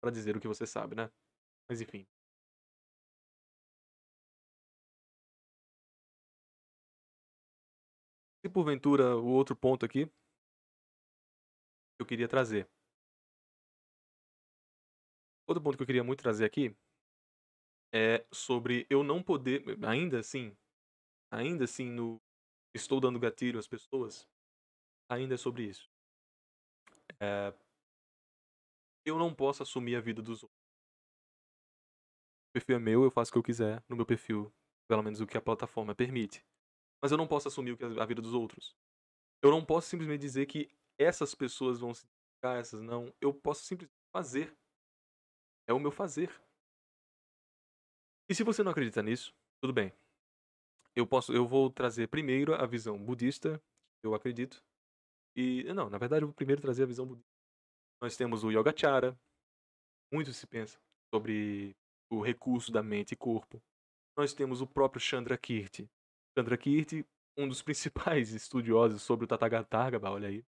para dizer o que você sabe, né? Mas enfim. E porventura, o outro ponto aqui que eu queria trazer. Outro ponto que eu queria muito trazer aqui é sobre eu não poder, ainda assim, ainda assim no estou dando gatilho às pessoas, ainda é sobre isso. É, eu não posso assumir a vida dos outros perfil é meu, eu faço o que eu quiser no meu perfil, pelo menos o que a plataforma permite. Mas eu não posso assumir a vida dos outros. Eu não posso simplesmente dizer que essas pessoas vão se dedicar, essas não. Eu posso simplesmente fazer. É o meu fazer. E se você não acredita nisso, tudo bem. Eu posso, eu vou trazer primeiro a visão budista, eu acredito. E não, na verdade eu vou primeiro trazer a visão budista. Nós temos o Yogacara. Muito se pensa sobre o recurso da mente e corpo. Nós temos o próprio Chandra Kirti. Chandra Kirti, um dos [LAUGHS] principais estudiosos sobre o Tathagatagaba, olha aí.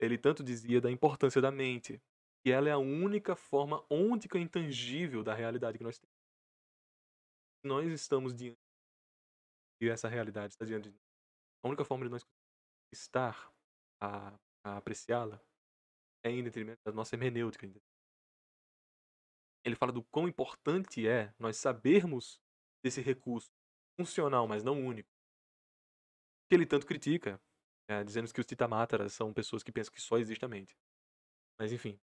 Ele tanto dizia da importância da mente, que ela é a única forma ôntica intangível da realidade que nós temos. Nós estamos diante e essa realidade está diante de nós. A única forma de nós estar a, a apreciá-la é em detrimento da nossa hermenêutica, ele fala do quão importante é nós sabermos desse recurso funcional, mas não único, que ele tanto critica, é, dizendo que os titamátaras são pessoas que pensam que só existe a mente. Mas enfim,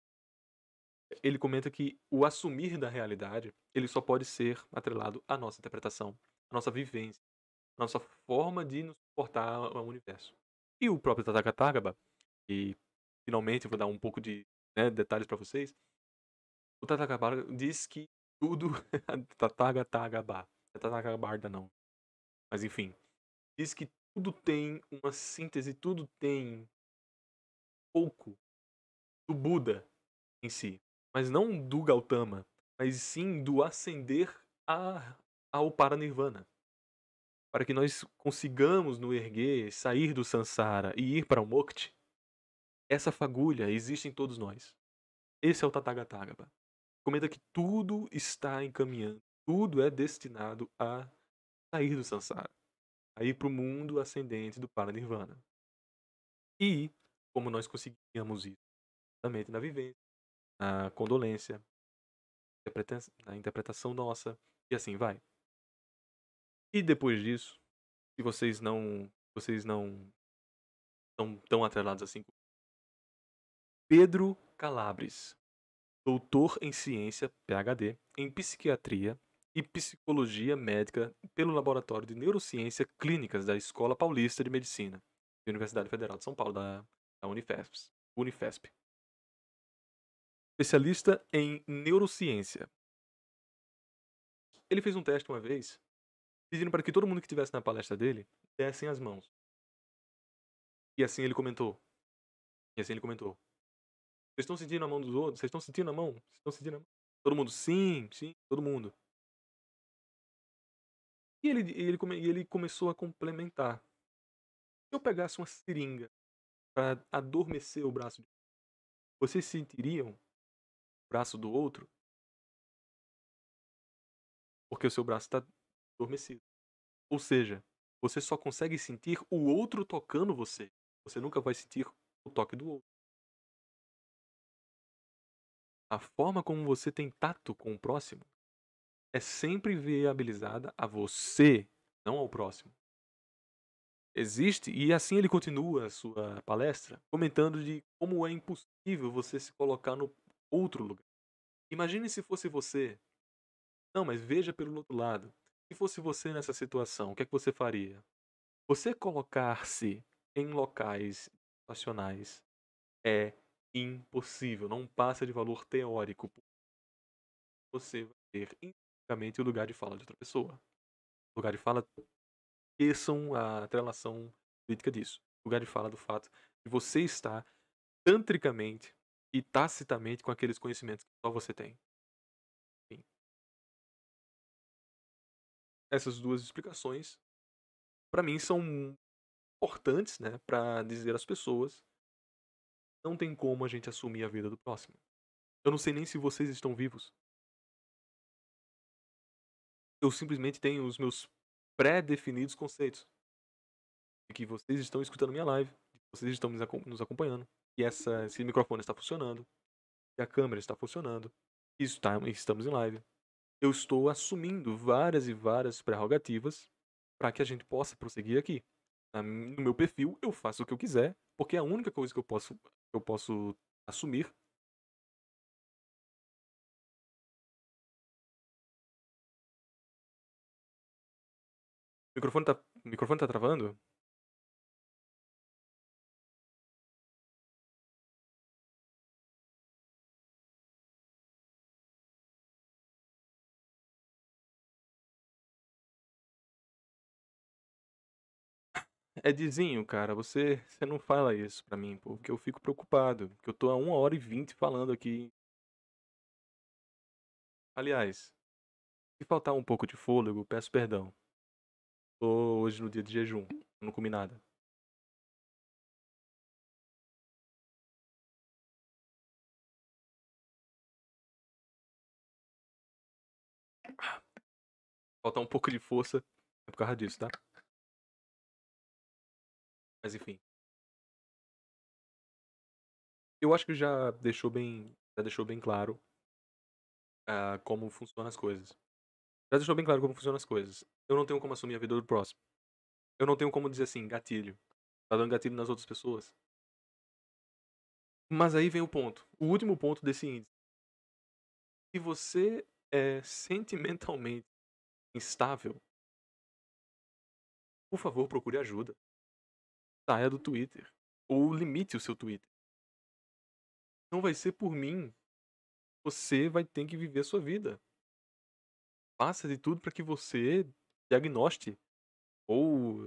ele comenta que o assumir da realidade ele só pode ser atrelado à nossa interpretação, à nossa vivência, à nossa forma de nos suportar ao universo. E o próprio Tathagatagaba, e finalmente eu vou dar um pouco de né, detalhes para vocês, o Tatagabarda diz que tudo. [LAUGHS] Tatagatabar. É Tatagabarda não. Mas enfim. Diz que tudo tem uma síntese, tudo tem pouco do Buda em si. Mas não do Gautama, mas sim do ascender a, ao Paranirvana. Para que nós consigamos no erguer, sair do Sansara e ir para o Mokti, essa fagulha existe em todos nós. Esse é o Tathagatagaba comenta que tudo está encaminhando, tudo é destinado a sair do samsara, a ir para o mundo ascendente do Paranirvana. E como nós conseguíamos isso? também na vivência, na condolência, na interpretação nossa, e assim vai. E depois disso, se vocês não vocês não estão tão atrelados assim Pedro Calabres doutor em ciência, PhD, em psiquiatria e psicologia médica pelo Laboratório de Neurociência Clínicas da Escola Paulista de Medicina, da Universidade Federal de São Paulo, da, da Unifesp, Unifesp. Especialista em neurociência. Ele fez um teste uma vez, pedindo para que todo mundo que estivesse na palestra dele dessem as mãos. E assim ele comentou. E assim ele comentou. Vocês estão sentindo a mão dos outros? Vocês estão sentindo a mão? Vocês estão sentindo a mão? Todo mundo, sim, sim, todo mundo. E ele, ele, ele começou a complementar. Se eu pegasse uma seringa para adormecer o braço de vocês sentiriam o braço do outro? Porque o seu braço está adormecido. Ou seja, você só consegue sentir o outro tocando você. Você nunca vai sentir o toque do outro. A forma como você tem tato com o próximo é sempre viabilizada a você, não ao próximo. Existe, e assim ele continua a sua palestra, comentando de como é impossível você se colocar no outro lugar. Imagine se fosse você. Não, mas veja pelo outro lado. Se fosse você nessa situação, o que é que você faria? Você colocar-se em locais situacionais é impossível, não passa de valor teórico. Você vai ter intrinsecamente o lugar de fala de outra pessoa. O lugar de fala, esqueçam a relação política disso. O lugar de fala do fato de você estar tantricamente e tacitamente com aqueles conhecimentos que só você tem. Enfim. Essas duas explicações, para mim, são importantes né, para dizer às pessoas não tem como a gente assumir a vida do próximo. Eu não sei nem se vocês estão vivos. Eu simplesmente tenho os meus pré-definidos conceitos. De que vocês estão escutando minha live, de que vocês estão nos acompanhando, que essa, esse microfone está funcionando, que a câmera está funcionando, que está, estamos em live. Eu estou assumindo várias e várias prerrogativas para que a gente possa prosseguir aqui. No meu perfil, eu faço o que eu quiser, porque é a única coisa que eu posso eu posso assumir. O microfone tá, o microfone tá travando? Edzinho, é cara, você, você não fala isso pra mim, porque eu fico preocupado. Que eu tô a 1 hora e 20 falando aqui. Aliás, se faltar um pouco de fôlego, peço perdão. Tô hoje no dia de jejum, não comi nada. Faltar um pouco de força é por causa disso, tá? Mas enfim. Eu acho que já deixou bem, já deixou bem claro uh, como funcionam as coisas. Já deixou bem claro como funcionam as coisas. Eu não tenho como assumir a vida do próximo. Eu não tenho como dizer assim, gatilho. Tá dando gatilho nas outras pessoas. Mas aí vem o ponto. O último ponto desse índice. Se você é [LAUGHS] sentimentalmente instável, por favor, procure ajuda saia do Twitter. Ou limite o seu Twitter. Não vai ser por mim. Você vai ter que viver a sua vida. Faça de tudo para que você diagnoste ou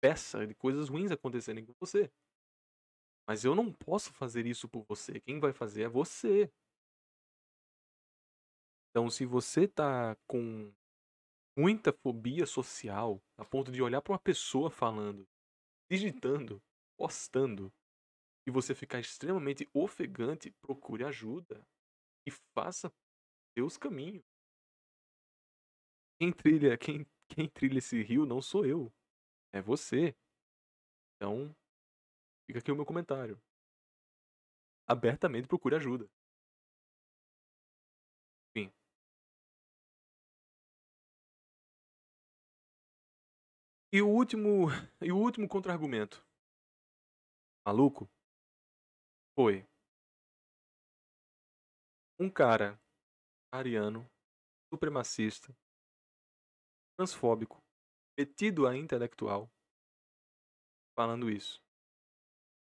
peça de coisas ruins acontecerem com você. Mas eu não posso fazer isso por você. Quem vai fazer é você. Então, se você tá com muita fobia social, a ponto de olhar para uma pessoa falando digitando, postando, e você ficar extremamente ofegante, procure ajuda e faça seus caminhos. Quem trilha, quem, quem trilha esse rio não sou eu, é você. Então, fica aqui o meu comentário. Abertamente procure ajuda. E o último, [LAUGHS] e o último contra-argumento. Maluco? Foi. Um cara ariano, supremacista, transfóbico, metido a intelectual, falando isso.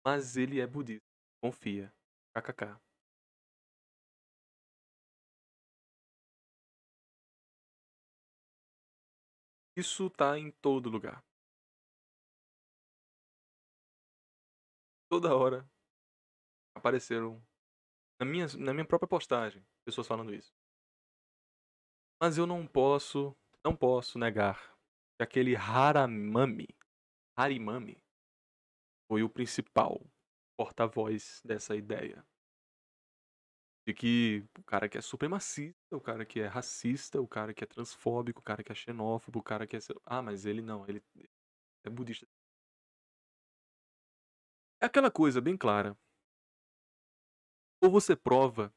Mas ele é budista. Confia. KKK. Isso está em todo lugar. Toda hora apareceram na minha, na minha própria postagem pessoas falando isso. Mas eu não posso, não posso negar que aquele haramami, harimami, foi o principal porta-voz dessa ideia de que o cara que é supremacista, o cara que é racista, o cara que é transfóbico, o cara que é xenófobo, o cara que é. Ah, mas ele não, ele é budista. É aquela coisa bem clara. Ou você prova,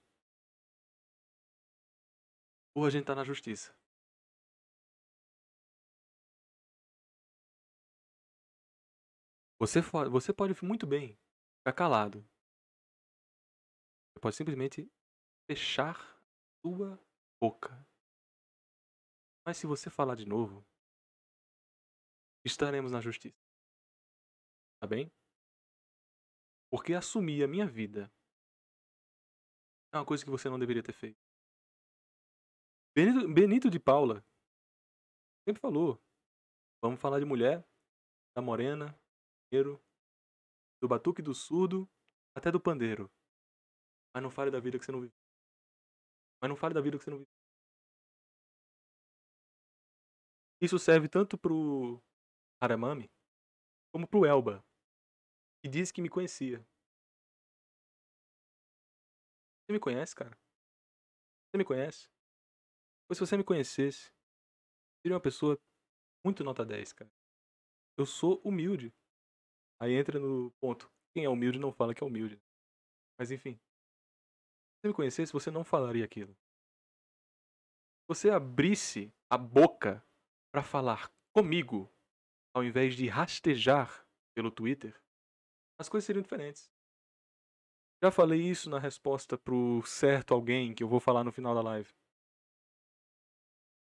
ou a gente tá na justiça. Você, você pode muito bem ficar calado. Você pode simplesmente fechar sua boca. Mas se você falar de novo, estaremos na justiça. Tá bem? Porque assumir a minha vida é uma coisa que você não deveria ter feito. Benito, Benito de Paula sempre falou: vamos falar de mulher, da morena, do batuque do surdo, até do pandeiro. Mas não fale da vida que você não viveu. Mas não fale da vida que você não vive. Isso serve tanto pro Aramami como pro Elba, que disse que me conhecia. Você me conhece, cara? Você me conhece? Pois se você me conhecesse, seria uma pessoa muito nota 10, cara. Eu sou humilde. Aí entra no ponto. Quem é humilde não fala que é humilde. Mas enfim me conhecesse, você não falaria aquilo. Se você abrisse a boca para falar comigo, ao invés de rastejar pelo Twitter, as coisas seriam diferentes. Já falei isso na resposta pro certo alguém que eu vou falar no final da live.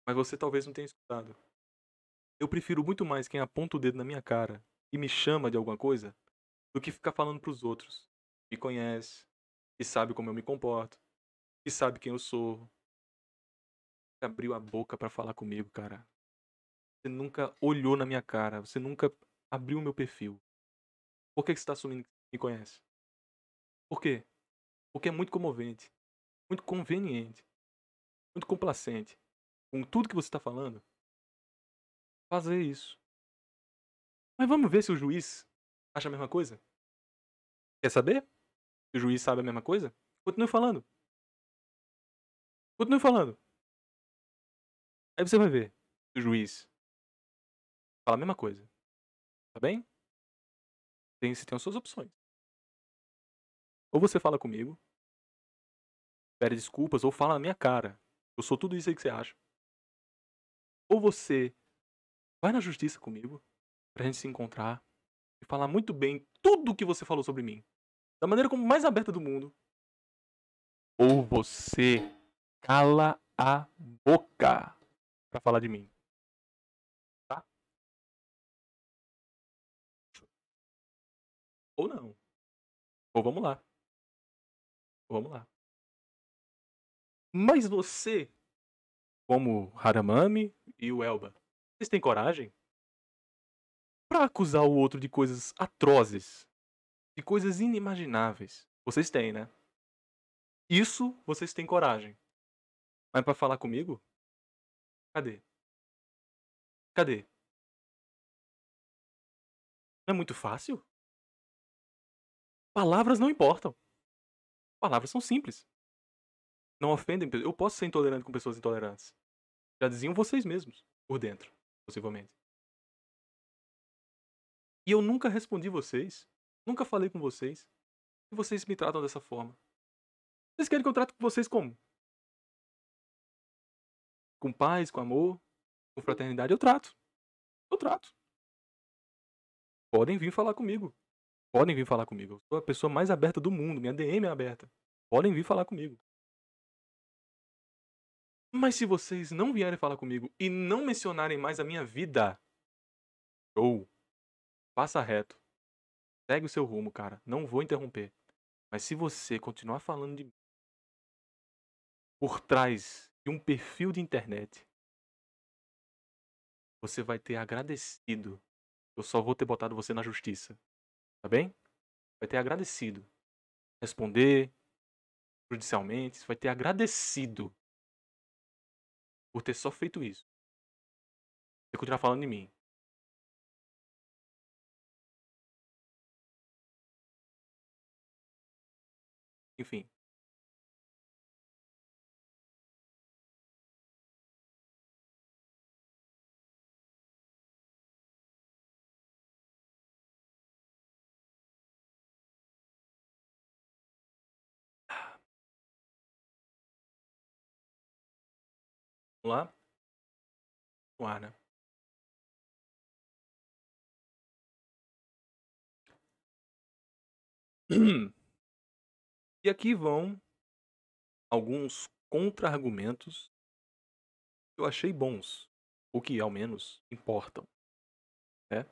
Mas você talvez não tenha escutado. Eu prefiro muito mais quem aponta o dedo na minha cara e me chama de alguma coisa do que ficar falando pros outros. Me conhece, que sabe como eu me comporto, que sabe quem eu sou, que abriu a boca para falar comigo, cara. Você nunca olhou na minha cara, você nunca abriu o meu perfil. Por que, você tá assumindo que me conhece? Por quê? Porque é muito comovente, muito conveniente, muito complacente com tudo que você está falando fazer isso. Mas vamos ver se o juiz acha a mesma coisa? Quer saber? o juiz sabe a mesma coisa? Continue falando. Continue falando. Aí você vai ver se o juiz fala a mesma coisa. Tá bem? Tem, você tem as suas opções. Ou você fala comigo, pede desculpas, ou fala na minha cara. Eu sou tudo isso aí que você acha. Ou você vai na justiça comigo, pra gente se encontrar e falar muito bem tudo o que você falou sobre mim da maneira como mais aberta do mundo. Ou você cala a boca para falar de mim. Tá? Ou não. Ou vamos lá. Ou vamos lá. Mas você, como Haramami e o Elba, vocês têm coragem para acusar o outro de coisas atrozes de coisas inimagináveis. Vocês têm, né? Isso vocês têm coragem. Mas para falar comigo? Cadê? Cadê? Não é muito fácil? Palavras não importam. Palavras são simples. Não ofendem. Eu posso ser intolerante com pessoas intolerantes. Já diziam vocês mesmos, por dentro, possivelmente. E eu nunca respondi vocês Nunca falei com vocês. E vocês me tratam dessa forma. Vocês querem que eu trate com vocês como? Com paz, com amor, com fraternidade, eu trato. Eu trato. Podem vir falar comigo. Podem vir falar comigo. Eu sou a pessoa mais aberta do mundo. Minha DM é aberta. Podem vir falar comigo. Mas se vocês não vierem falar comigo e não mencionarem mais a minha vida, ou passa reto. Segue o seu rumo, cara. Não vou interromper. Mas se você continuar falando de mim por trás de um perfil de internet, você vai ter agradecido. Eu só vou ter botado você na justiça. Tá bem? Vai ter agradecido. Responder judicialmente, você vai ter agradecido por ter só feito isso. Você continuar falando de mim. Enfim. Vamos lá? O [CLEARS THROAT] E aqui vão alguns contra-argumentos que eu achei bons, ou que ao menos importam. Né?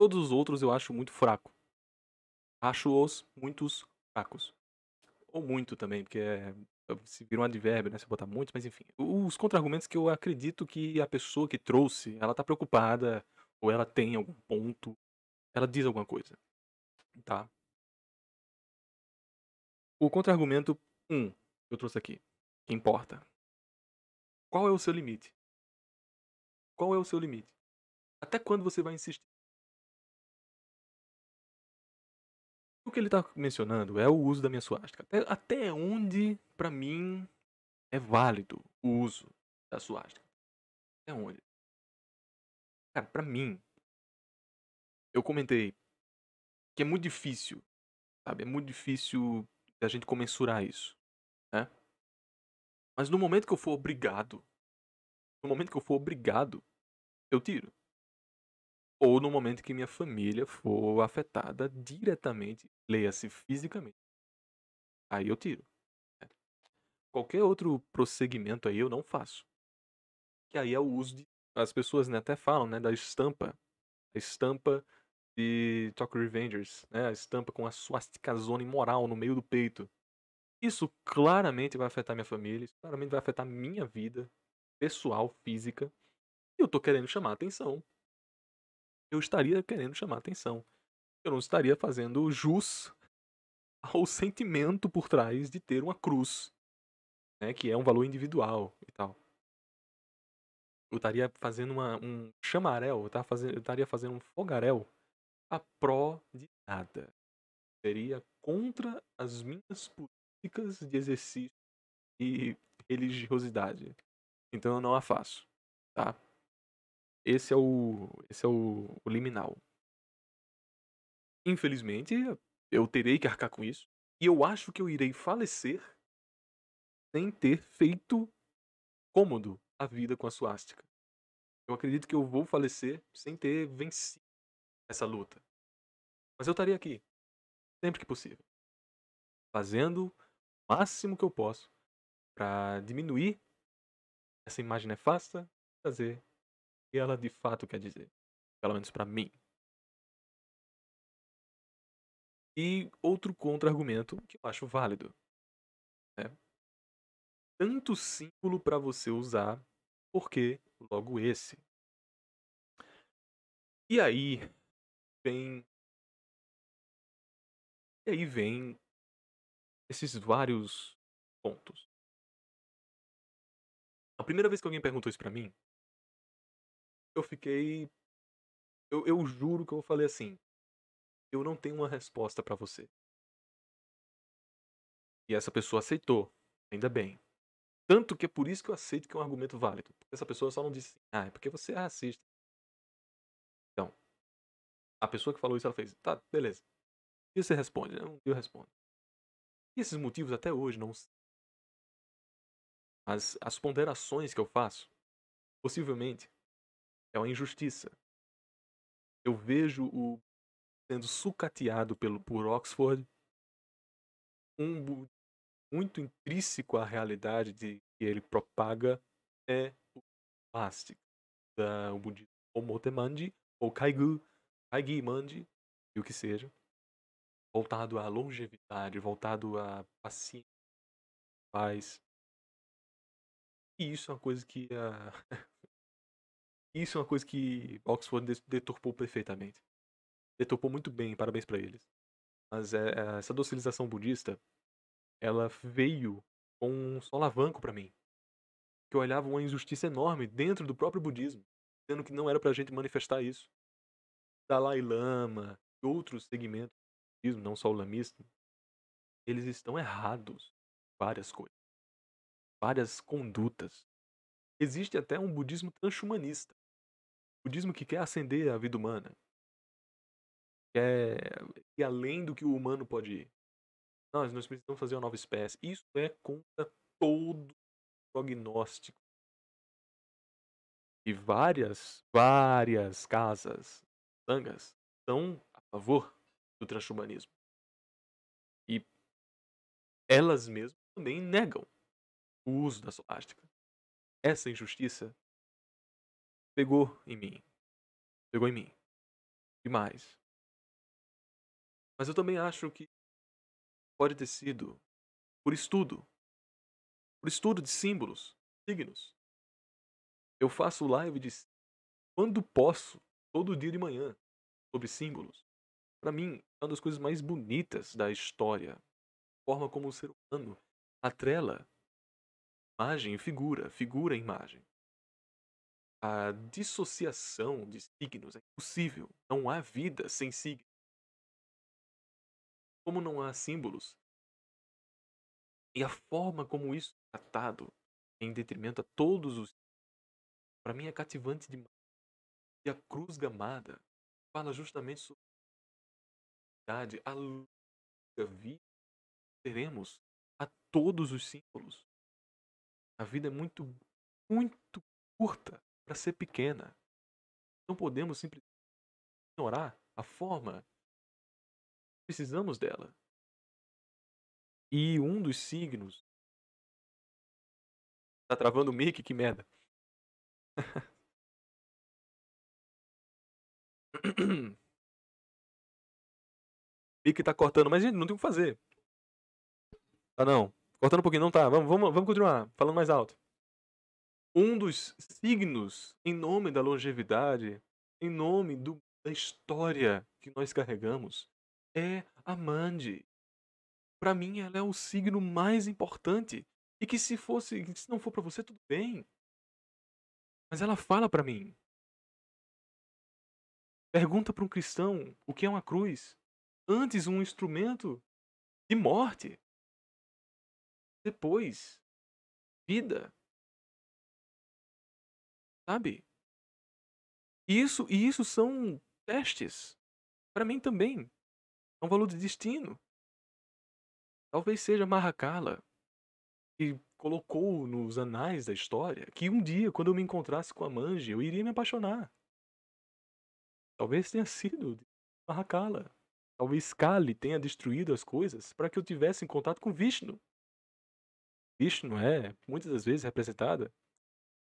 Todos os outros eu acho muito fraco. Acho-os muitos fracos. Ou muito também, porque é, se vira um advérbio, né? Se botar muitos, mas enfim. Os contra-argumentos que eu acredito que a pessoa que trouxe, ela tá preocupada, ou ela tem algum ponto, ela diz alguma coisa. Tá? O contra-argumento 1 um, que eu trouxe aqui, que importa. Qual é o seu limite? Qual é o seu limite? Até quando você vai insistir? O que ele está mencionando é o uso da minha suástica. Até, até onde, para mim, é válido o uso da suástica? Até onde? Cara, para mim, eu comentei que é muito difícil, sabe? É muito difícil da gente comensurar isso, né? Mas no momento que eu for obrigado, no momento que eu for obrigado, eu tiro. Ou no momento que minha família for afetada diretamente, leia-se fisicamente, aí eu tiro. Né? Qualquer outro prosseguimento aí eu não faço. Que aí é o uso de. As pessoas né, até falam né, da estampa. A estampa de Tokyo Revengers, né? A estampa com a suástica zona imoral no meio do peito. Isso claramente vai afetar minha família, isso claramente vai afetar minha vida pessoal, física. E eu tô querendo chamar atenção. Eu estaria querendo chamar atenção. Eu não estaria fazendo jus [LAUGHS] ao sentimento por trás de ter uma cruz, né, que é um valor individual e tal. Eu estaria fazendo uma, um chamarel, eu estaria fazendo, eu estaria fazendo um fogarel a pró de nada. Seria contra as minhas políticas de exercício e religiosidade. Então eu não a faço, tá? Esse é o esse é o, o liminal. Infelizmente, eu terei que arcar com isso e eu acho que eu irei falecer sem ter feito cômodo a vida com a suástica. Eu acredito que eu vou falecer sem ter vencido essa luta. Mas eu estaria aqui, sempre que possível, fazendo o máximo que eu posso para diminuir essa imagem nefasta, trazer o que ela de fato quer dizer, pelo menos para mim. E outro contra-argumento que eu acho válido. Né? Tanto símbolo para você usar, porque logo esse? E aí, vem. E aí vem esses vários pontos. A primeira vez que alguém perguntou isso pra mim, eu fiquei. Eu, eu juro que eu falei assim. Eu não tenho uma resposta para você. E essa pessoa aceitou. Ainda bem. Tanto que é por isso que eu aceito que é um argumento válido. Porque essa pessoa só não disse, assim, ah, é porque você é racista a pessoa que falou isso, ela fez, tá, beleza. E você responde, né? eu respondo. E esses motivos até hoje não. As, as ponderações que eu faço, possivelmente, é uma injustiça. Eu vejo o sendo sucateado pelo, por Oxford, um muito intrínseco à realidade de que ele propaga é o plástico, da, o budismo Omotemandi, ou Kaigu, a Guimandi e o que seja, voltado à longevidade, voltado à paciência, paz. E isso é uma coisa que a... [LAUGHS] isso é uma coisa que Oxford deturpou perfeitamente. Deturpou muito bem, parabéns para eles. Mas é, essa docilização budista, ela veio com um solavanco para mim. Que eu olhava uma injustiça enorme dentro do próprio budismo, sendo que não era pra gente manifestar isso. Dalai Lama e outros segmentos do budismo, não só o lamista, eles estão errados em várias coisas, várias condutas. Existe até um budismo transhumanista, budismo que quer ascender a vida humana, quer ir além do que o humano pode ir. Nós, nós precisamos fazer uma nova espécie. Isso é contra todo prognóstico. E várias, várias casas tangas são a favor do transhumanismo. E elas mesmas também negam o uso da solástica. Essa injustiça pegou em mim. Pegou em mim. Demais. Mas eu também acho que pode ter sido por estudo. Por estudo de símbolos, signos. Eu faço live de quando posso todo dia de manhã sobre símbolos. Para mim, é uma das coisas mais bonitas da história. A forma como o ser humano atrela imagem e figura, figura e imagem. A dissociação de signos é impossível. Não há vida sem signos. Como não há símbolos, e a forma como isso é tratado em detrimento a todos os para mim é cativante demais. E a Cruz Gamada fala justamente sobre a longa vida teremos a todos os símbolos. A vida é muito, muito curta para ser pequena. Não podemos simplesmente ignorar a forma. Precisamos dela. E um dos signos. Tá travando o mic? Que merda. [LAUGHS] Pique que tá cortando, mas gente, não tem o que fazer. Tá ah, não. Cortando um pouquinho, não tá. Vamos, vamos, vamos continuar, falando mais alto. Um dos signos, em nome da longevidade, em nome do, da história que nós carregamos, é a Mandy. Para mim, ela é o signo mais importante. E que se fosse, se não for para você, tudo bem. Mas ela fala para mim. Pergunta para um cristão o que é uma cruz, antes um instrumento de morte, depois vida. Sabe? Isso e isso são testes. Para mim também. É um valor de destino. Talvez seja Mahakala que colocou nos anais da história que um dia, quando eu me encontrasse com a Manji, eu iria me apaixonar. Talvez tenha sido de Mahakala. Talvez Kali tenha destruído as coisas para que eu tivesse em contato com Vishnu. Vishnu é, muitas das vezes, representada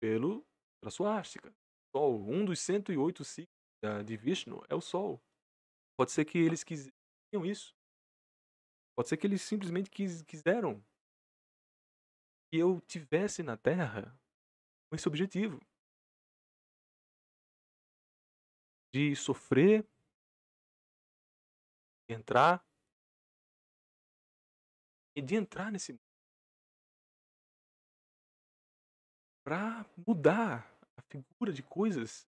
pelo, pela suástica. Sol. Um dos 108 signos de Vishnu é o Sol. Pode ser que eles quisessem isso. Pode ser que eles simplesmente quis, quiseram que eu tivesse na Terra com esse objetivo. de sofrer, de entrar e de entrar nesse mundo para mudar a figura de coisas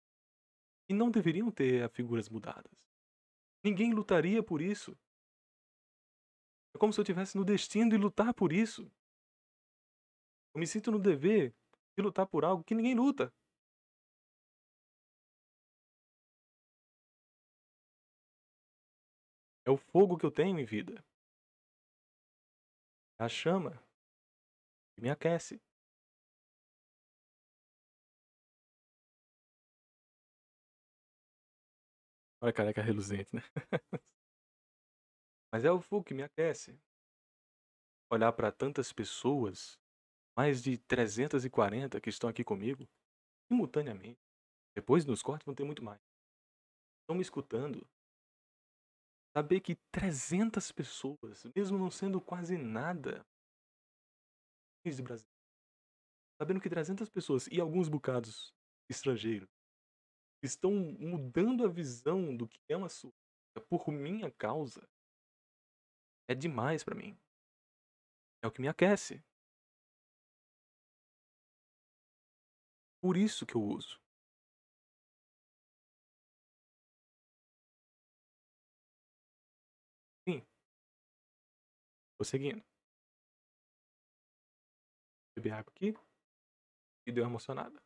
que não deveriam ter figuras mudadas. Ninguém lutaria por isso. É como se eu estivesse no destino de lutar por isso. Eu me sinto no dever de lutar por algo que ninguém luta. É o fogo que eu tenho em vida. É a chama que me aquece. Olha a careca reluzente, né? [LAUGHS] Mas é o fogo que me aquece. Olhar para tantas pessoas, mais de 340 que estão aqui comigo, simultaneamente. Depois nos cortes vão ter muito mais. Estão me escutando, Saber que 300 pessoas, mesmo não sendo quase nada, de Brasil, sabendo que 300 pessoas e alguns bocados estrangeiros estão mudando a visão do que é uma surda por minha causa, é demais para mim. É o que me aquece. Por isso que eu uso. Tô seguindo. Beber água aqui. E deu emocionada.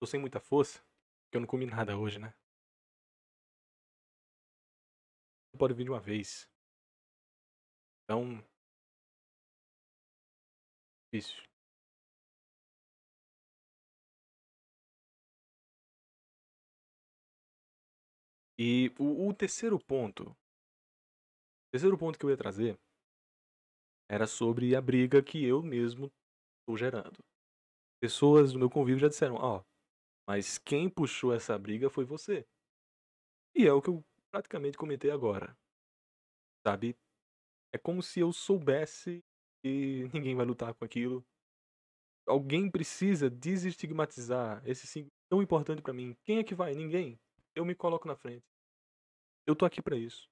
Tô sem muita força, porque eu não comi nada hoje, né? Não pode vir de uma vez. Então. Difícil. E o, o terceiro ponto. O terceiro ponto que eu ia trazer era sobre a briga que eu mesmo estou gerando. Pessoas do meu convívio já disseram, ó, oh, mas quem puxou essa briga foi você. E é o que eu praticamente comentei agora. Sabe? É como se eu soubesse que ninguém vai lutar com aquilo. Alguém precisa desestigmatizar esse símbolo tão importante para mim. Quem é que vai? Ninguém eu me coloco na frente. Eu tô aqui para isso.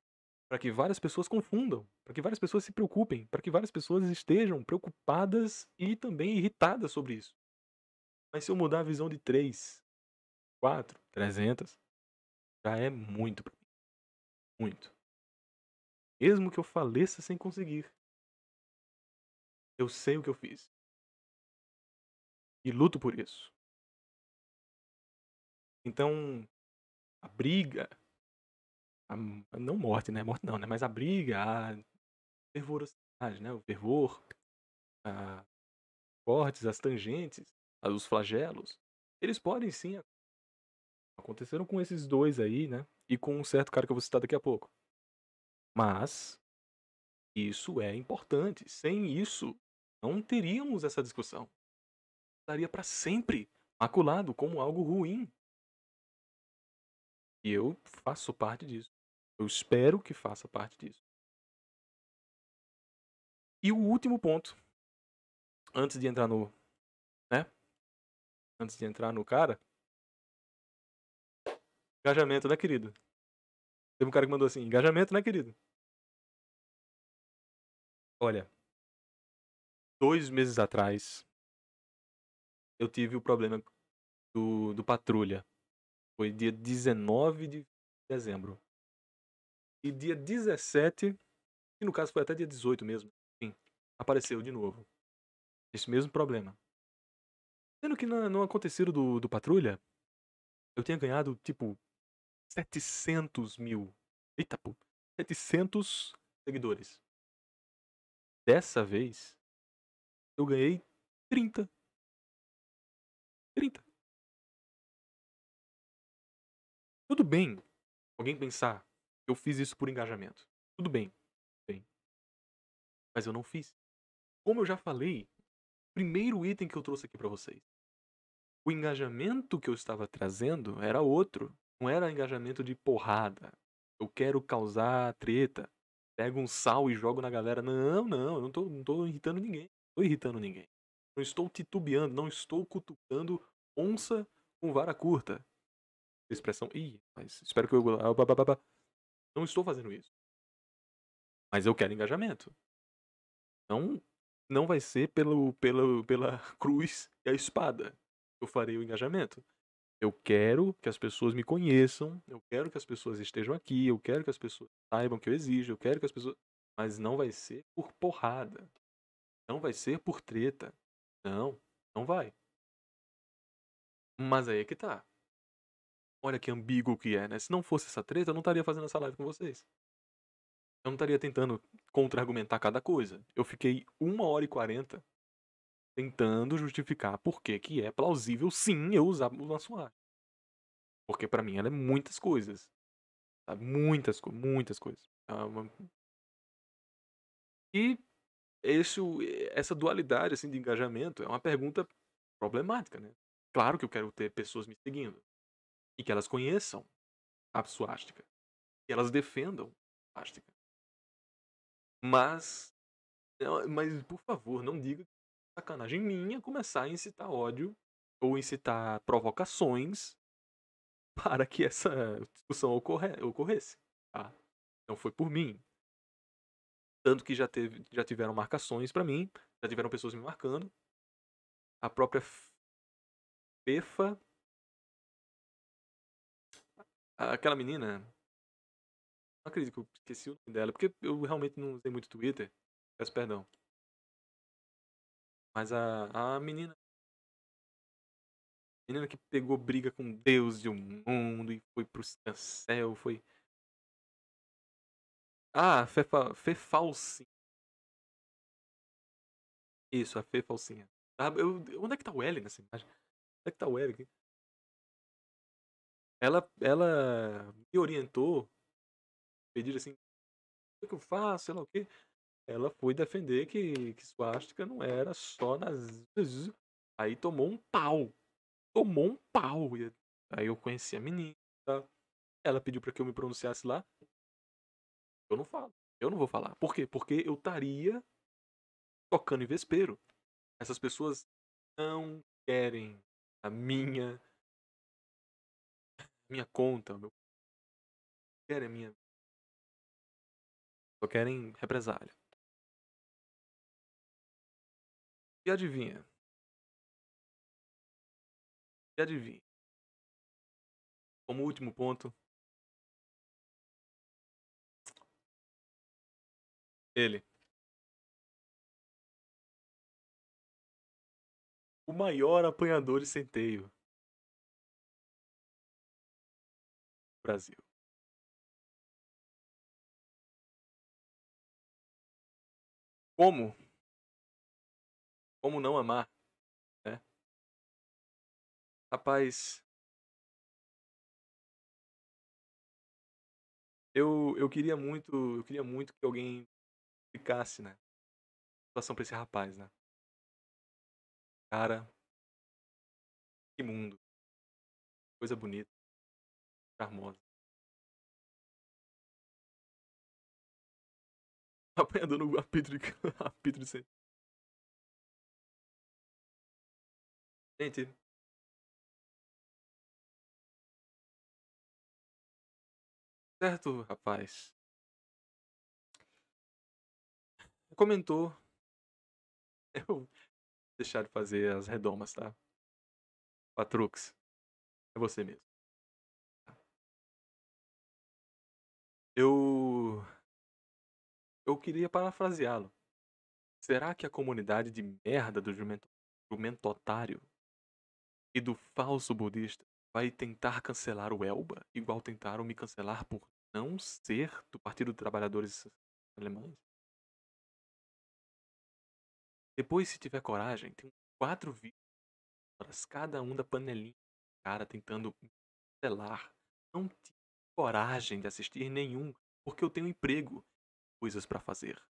Para que várias pessoas confundam, para que várias pessoas se preocupem, para que várias pessoas estejam preocupadas e também irritadas sobre isso. Mas se eu mudar a visão de 3, 4, 300, já é muito pra mim. Muito. Mesmo que eu faleça sem conseguir, eu sei o que eu fiz. E luto por isso. Então, a briga, a, não morte, né? Morte não, né? Mas a briga, a fervorosidade, assim, né? O fervor, a cortes, as tangentes, os flagelos, eles podem sim aconteceram com esses dois aí, né? E com um certo cara que eu vou citar daqui a pouco. Mas isso é importante. Sem isso, não teríamos essa discussão. Estaria para sempre maculado como algo ruim. E eu faço parte disso. Eu espero que faça parte disso. E o último ponto, antes de entrar no, né? Antes de entrar no cara, engajamento, né, querido? Teve um cara que mandou assim, engajamento, né, querido? Olha, dois meses atrás, eu tive o problema do, do patrulha. Foi dia 19 de dezembro. E dia 17, e no caso foi até dia 18 mesmo, enfim, apareceu de novo. Esse mesmo problema. Sendo que não no acontecido do, do Patrulha, eu tinha ganhado, tipo, 700 mil. Eita, pô. 700 seguidores. Dessa vez, eu ganhei 30. 30. Tudo bem alguém pensar, eu fiz isso por engajamento. Tudo bem. bem. Mas eu não fiz. Como eu já falei, primeiro item que eu trouxe aqui para vocês. O engajamento que eu estava trazendo era outro. Não era engajamento de porrada. Eu quero causar treta. Pego um sal e jogo na galera. Não, não, eu não tô, não tô irritando ninguém. tô irritando ninguém. Não estou titubeando, não estou cutucando onça com vara curta expressão. Ih, mas espero que eu. Não estou fazendo isso. Mas eu quero engajamento. Não, não vai ser pelo, pelo, pela [LAUGHS] cruz e a espada que eu farei o engajamento. Eu quero que as pessoas me conheçam, eu quero que as pessoas estejam aqui, eu quero que as pessoas saibam que eu exijo, eu quero que as pessoas. Mas não vai ser por porrada. Não vai ser por treta. Não, não vai. Mas aí é que tá. Olha que ambíguo que é, né? Se não fosse essa treta, eu não estaria fazendo essa live com vocês. Eu não estaria tentando contra-argumentar cada coisa. Eu fiquei uma hora e quarenta tentando justificar por que, que é plausível, sim, eu usar uma suástica. Porque para mim ela é muitas coisas. Sabe? Muitas, muitas coisas. É e esse, essa dualidade assim, de engajamento é uma pergunta problemática, né? Claro que eu quero ter pessoas me seguindo e que elas conheçam a suástica, que elas defendam a suástica. Mas, é, mas por favor, não diga sacanagem minha começar a incitar ódio ou incitar provocações [LAUGHS] para que essa discussão ocorre, ocorresse. Ah, não foi por mim. Tanto que já, teve, já tiveram marcações para mim, já tiveram pessoas me marcando. A própria Fefa aquela menina. Não acredito que eu esqueci o nome dela, porque eu realmente não usei muito Twitter. Peço perdão. Mas a, a menina. A menina que pegou briga com Deus e o mundo e foi pro céu, foi. Ah, Fefa, Fefalcinha. Isso, a Fefalcinha. Ah, eu, onde é que tá o L nessa imagem? Onde é que tá o L? Aqui? ela, ela me orientou, pedir assim, o que eu faço, sei lá o quê. Ela foi defender que, que suástica não era só nas. Aí tomou um pau. Tomou um pau. Aí eu conheci a menina. Ela pediu para que eu me pronunciasse lá. Eu não falo. Eu não vou falar. Por quê? Porque eu estaria tocando em vespeiro. Essas pessoas não querem a minha minha conta, meu querem é minha só querem represália. E adivinha? E adivinha? Como último ponto, ele o maior apanhador de centeio. brasil Como? Como não amar? Né? Rapaz. Eu, eu queria muito. Eu queria muito que alguém ficasse, né? Situação pra esse rapaz, né? Cara. Que mundo. Coisa bonita. Carmona. [LAUGHS] Apanhando no apito de, apito de sempre. Gente. Certo, rapaz. Comentou. [LAUGHS] Eu vou deixar de fazer as redomas, tá? Patrux. É você mesmo. Eu. Eu queria parafraseá-lo. Será que a comunidade de merda do jumento, jumento otário e do falso budista vai tentar cancelar o Elba, igual tentaram me cancelar por não ser do Partido dos Trabalhadores Alemães? Depois, se tiver coragem, tem quatro vídeos, cada um da panelinha, cara tentando me cancelar. Não tinha coragem de assistir nenhum, porque eu tenho emprego, coisas para fazer.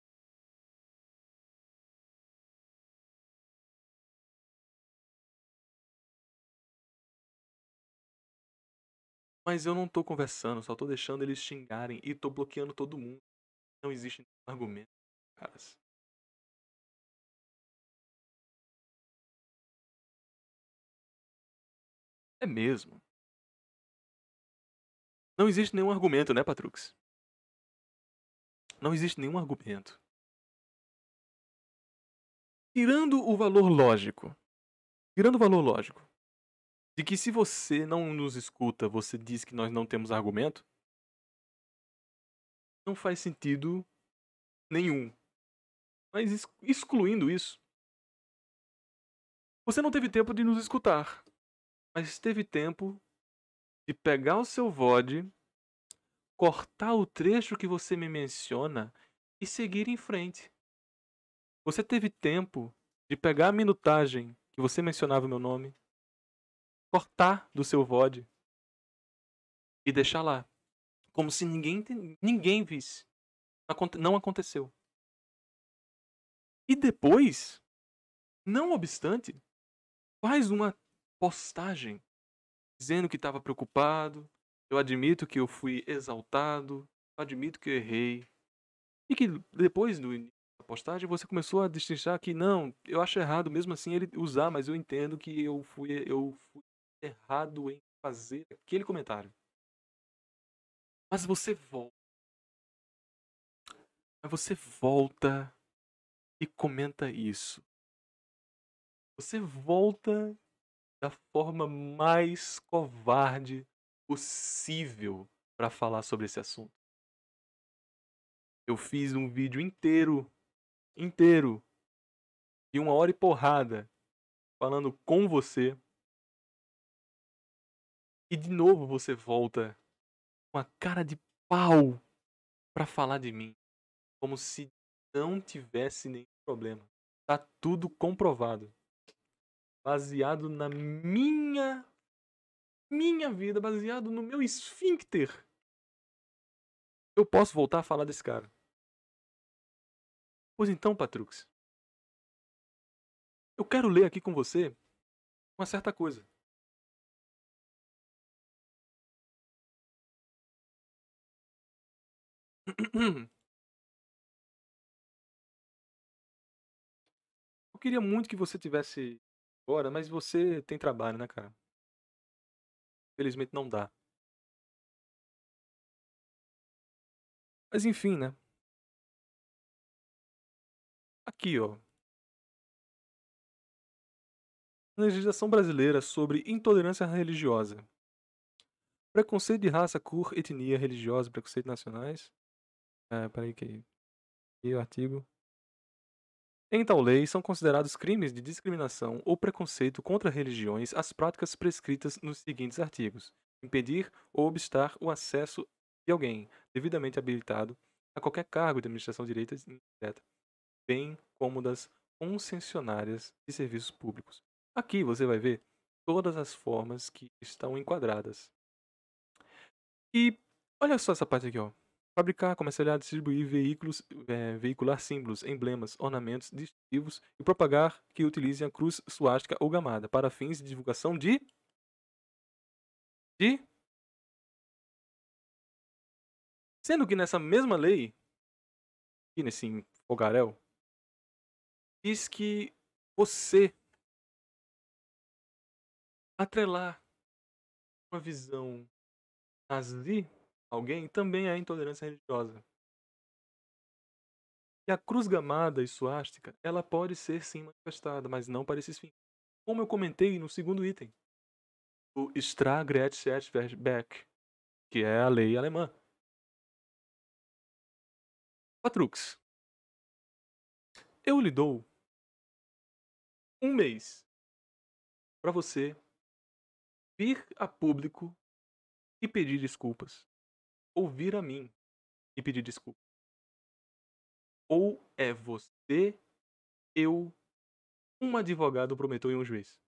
Mas eu não tô conversando, só tô deixando eles xingarem e tô bloqueando todo mundo. Não existe argumento, caras. É mesmo. Não existe nenhum argumento, né, Patrux? Não existe nenhum argumento. Tirando o valor lógico. Tirando o valor lógico. De que se você não nos escuta, você diz que nós não temos argumento. Não faz sentido nenhum. Mas excluindo isso. Você não teve tempo de nos escutar. Mas teve tempo de pegar o seu VOD, cortar o trecho que você me menciona e seguir em frente. Você teve tempo de pegar a minutagem que você mencionava o meu nome, cortar do seu VOD e deixar lá. Como se ninguém, ninguém visse. Não aconteceu. E depois, não obstante, faz uma postagem dizendo que estava preocupado. Eu admito que eu fui exaltado. Admito que eu errei. E que depois do início da postagem você começou a destrinchar que não, eu acho errado mesmo assim ele usar, mas eu entendo que eu fui, eu fui errado em fazer aquele comentário. Mas você volta. Mas você volta e comenta isso. Você volta da forma mais covarde possível para falar sobre esse assunto. Eu fiz um vídeo inteiro, inteiro, de uma hora e porrada, falando com você. E de novo você volta com a cara de pau para falar de mim, como se não tivesse nenhum problema. Tá tudo comprovado baseado na minha minha vida, baseado no meu esfíncter, eu posso voltar a falar desse cara. Pois então, Patrux, eu quero ler aqui com você uma certa coisa. [CLEARS THROAT] Eu queria muito que você tivesse mas você tem trabalho, né, cara? Infelizmente não dá. Mas enfim, né? Aqui, ó. Legislação brasileira sobre intolerância religiosa. Preconceito de raça, cor, etnia, religiosa, preconceito nacionais. É, peraí que. E o artigo. Em tal então, lei, são considerados crimes de discriminação ou preconceito contra religiões as práticas prescritas nos seguintes artigos: impedir ou obstar o acesso de alguém devidamente habilitado a qualquer cargo de administração de direita direta, bem como das concessionárias de serviços públicos. Aqui você vai ver todas as formas que estão enquadradas. E olha só essa parte aqui, ó fabricar, comercializar, distribuir veículos, é, veicular símbolos, emblemas, ornamentos, distintivos e propagar que utilizem a cruz suástica ou gamada para fins de divulgação de de sendo que nessa mesma lei e nesse fogarel diz que você atrelar uma visão nazi alguém também é intolerância religiosa. E a cruz gamada e suástica, ela pode ser sim manifestada, mas não para esses fins. Como eu comentei no segundo item, o Strafgesetzwerk, que é a lei alemã. Patrux. Eu lhe dou um mês para você vir a público e pedir desculpas ouvir a mim e pedir desculpa. Ou é você, eu, um advogado prometeu em um juiz.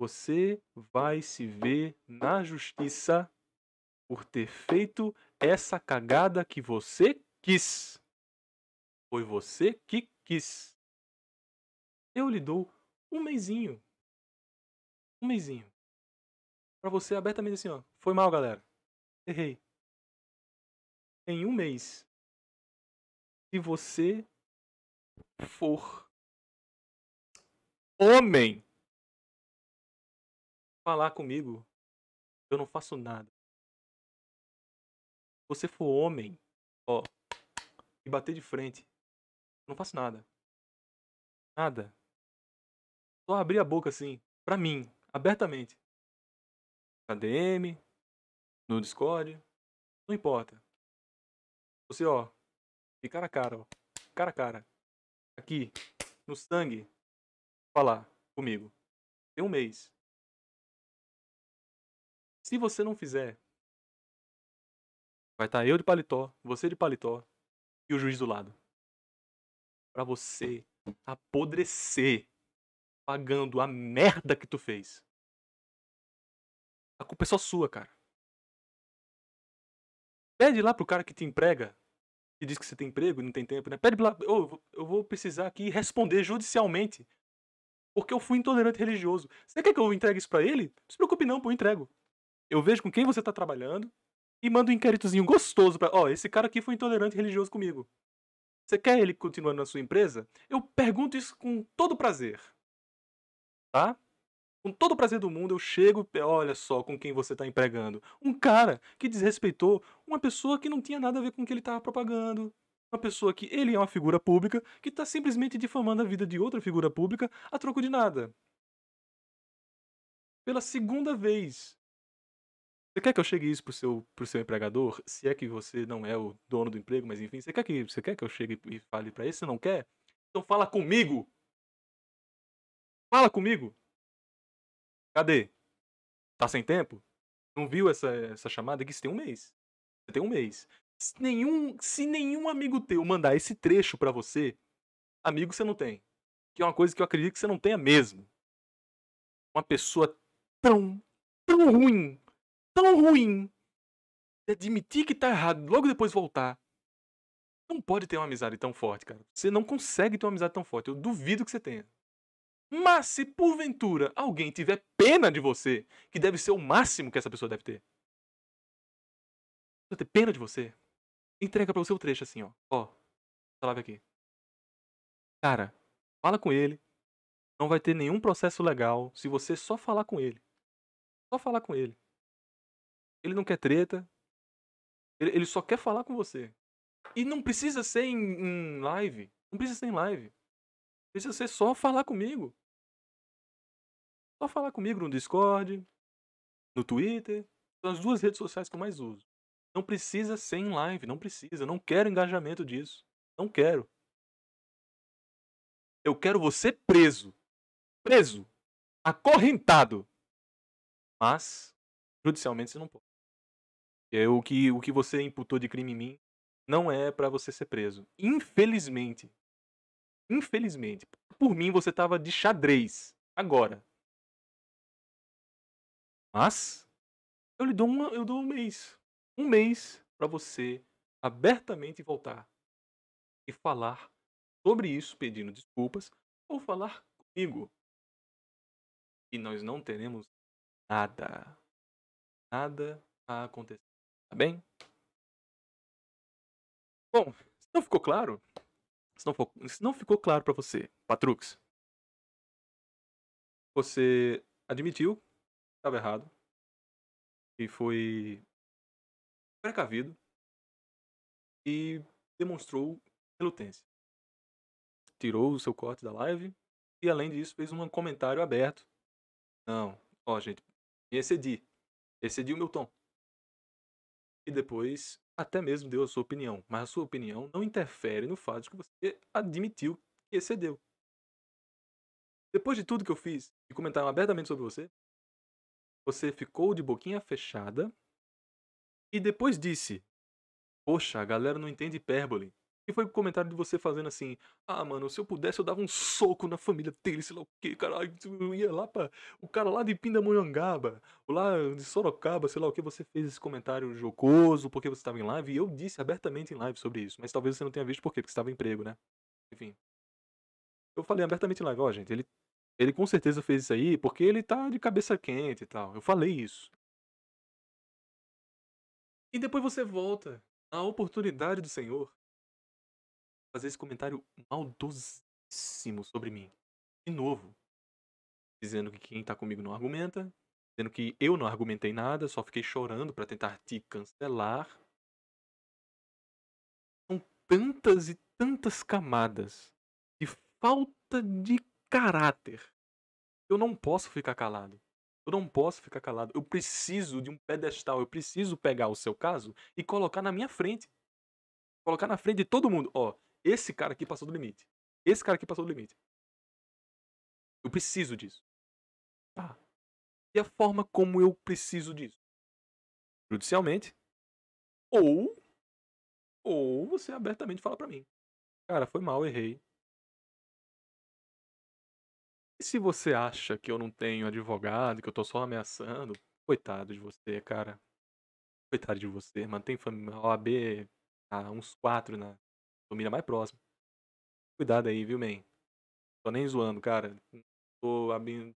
Você vai se ver na justiça por ter feito essa cagada que você quis. Foi você que quis. Eu lhe dou um mêsinho. Um mêsinho. Pra você abertamente assim, ó. Foi mal, galera. Errei. Em um mês, se você for homem falar comigo, eu não faço nada. Se você for homem, ó, e bater de frente, eu não faço nada. Nada. Só abrir a boca assim, pra mim, abertamente. Na DM, no Discord. Não importa. Você, ó, de cara a cara, ó. Cara a cara. Aqui, no sangue, falar comigo. Tem um mês. Se você não fizer, vai estar tá eu de paletó, você de paletó e o juiz do lado. Pra você apodrecer pagando a merda que tu fez. A culpa é só sua, cara. Pede lá pro cara que te emprega, que diz que você tem emprego e não tem tempo, né? Pede lá, oh, eu vou precisar aqui responder judicialmente. Porque eu fui intolerante religioso. Você quer que eu entregue isso pra ele? Não se preocupe não, pô, eu entrego. Eu vejo com quem você tá trabalhando e mando um inquéritozinho gostoso pra... Ó, oh, esse cara aqui foi intolerante religioso comigo. Você quer ele continuando na sua empresa? Eu pergunto isso com todo prazer. Tá? Com todo o prazer do mundo, eu chego, olha só com quem você está empregando. Um cara que desrespeitou uma pessoa que não tinha nada a ver com o que ele estava propagando. Uma pessoa que ele é uma figura pública que está simplesmente difamando a vida de outra figura pública a troco de nada. Pela segunda vez. Você quer que eu chegue isso pro seu, pro seu empregador? Se é que você não é o dono do emprego, mas enfim, você quer que, você quer que eu chegue e fale para ele? Se não quer, então fala comigo! Fala comigo! Cadê? Tá sem tempo? Não viu essa, essa chamada que você tem um mês. Você tem um mês. Se nenhum, se nenhum amigo teu mandar esse trecho para você, amigo você não tem. Que é uma coisa que eu acredito que você não tenha mesmo. Uma pessoa tão, tão ruim, tão ruim, de admitir que tá errado, logo depois voltar. Não pode ter uma amizade tão forte, cara. Você não consegue ter uma amizade tão forte. Eu duvido que você tenha. Mas se porventura alguém tiver pena de você, que deve ser o máximo que essa pessoa deve ter. Se ter pena de você, entrega para você o trecho assim, ó. Ó, salve aqui. Cara, fala com ele. Não vai ter nenhum processo legal se você só falar com ele. Só falar com ele. Ele não quer treta. Ele, ele só quer falar com você. E não precisa ser em, em live. Não precisa ser em live. Precisa ser só falar comigo. Só falar comigo no Discord, no Twitter. São as duas redes sociais que eu mais uso. Não precisa ser em live, não precisa. Não quero engajamento disso. Não quero. Eu quero você preso. Preso. Acorrentado. Mas, judicialmente, você não pode. É o que, o que você imputou de crime em mim não é para você ser preso. Infelizmente. Infelizmente. Por mim, você tava de xadrez. Agora. Mas eu lhe dou uma, eu dou um mês, um mês para você abertamente voltar e falar sobre isso, pedindo desculpas ou falar comigo. E nós não teremos nada, nada a acontecer, tá bem? Bom, se não ficou claro, se não, for, se não ficou claro para você, Patrux, você admitiu estava errado e foi precavido e demonstrou relutância. Tirou o seu corte da live e, além disso, fez um comentário aberto. Não, ó, gente, me excedi. Excedi o meu tom. E depois, até mesmo deu a sua opinião. Mas a sua opinião não interfere no fato de que você admitiu que excedeu. Depois de tudo que eu fiz e comentar abertamente sobre você, você ficou de boquinha fechada e depois disse: Poxa, a galera não entende hipérbole. E foi o comentário de você fazendo assim: Ah, mano, se eu pudesse eu dava um soco na família dele, sei lá o que, caralho. Eu ia lá pra. O cara lá de Pindamonhangaba, o lá de Sorocaba, sei lá o que. Você fez esse comentário jocoso porque você estava em live. E eu disse abertamente em live sobre isso. Mas talvez você não tenha visto por quê, porque estava em emprego, né? Enfim. Eu falei abertamente em live: Ó, oh, gente, ele ele com certeza fez isso aí porque ele tá de cabeça quente e tal. Eu falei isso. E depois você volta à oportunidade do Senhor fazer esse comentário maldosíssimo sobre mim. De novo. Dizendo que quem tá comigo não argumenta. Dizendo que eu não argumentei nada, só fiquei chorando para tentar te cancelar. São tantas e tantas camadas de falta de caráter eu não posso ficar calado. Eu não posso ficar calado. Eu preciso de um pedestal. Eu preciso pegar o seu caso e colocar na minha frente. Colocar na frente de todo mundo. Ó, esse cara aqui passou do limite. Esse cara aqui passou do limite. Eu preciso disso. Tá. E a forma como eu preciso disso? Judicialmente. Ou. Ou você abertamente fala para mim. Cara, foi mal, errei. E se você acha que eu não tenho advogado, que eu tô só ameaçando, coitado de você, cara. Coitado de você, mantém família, OAB a tá uns quatro na família mais próxima. Cuidado aí, viu, man? Tô nem zoando, cara. Tô,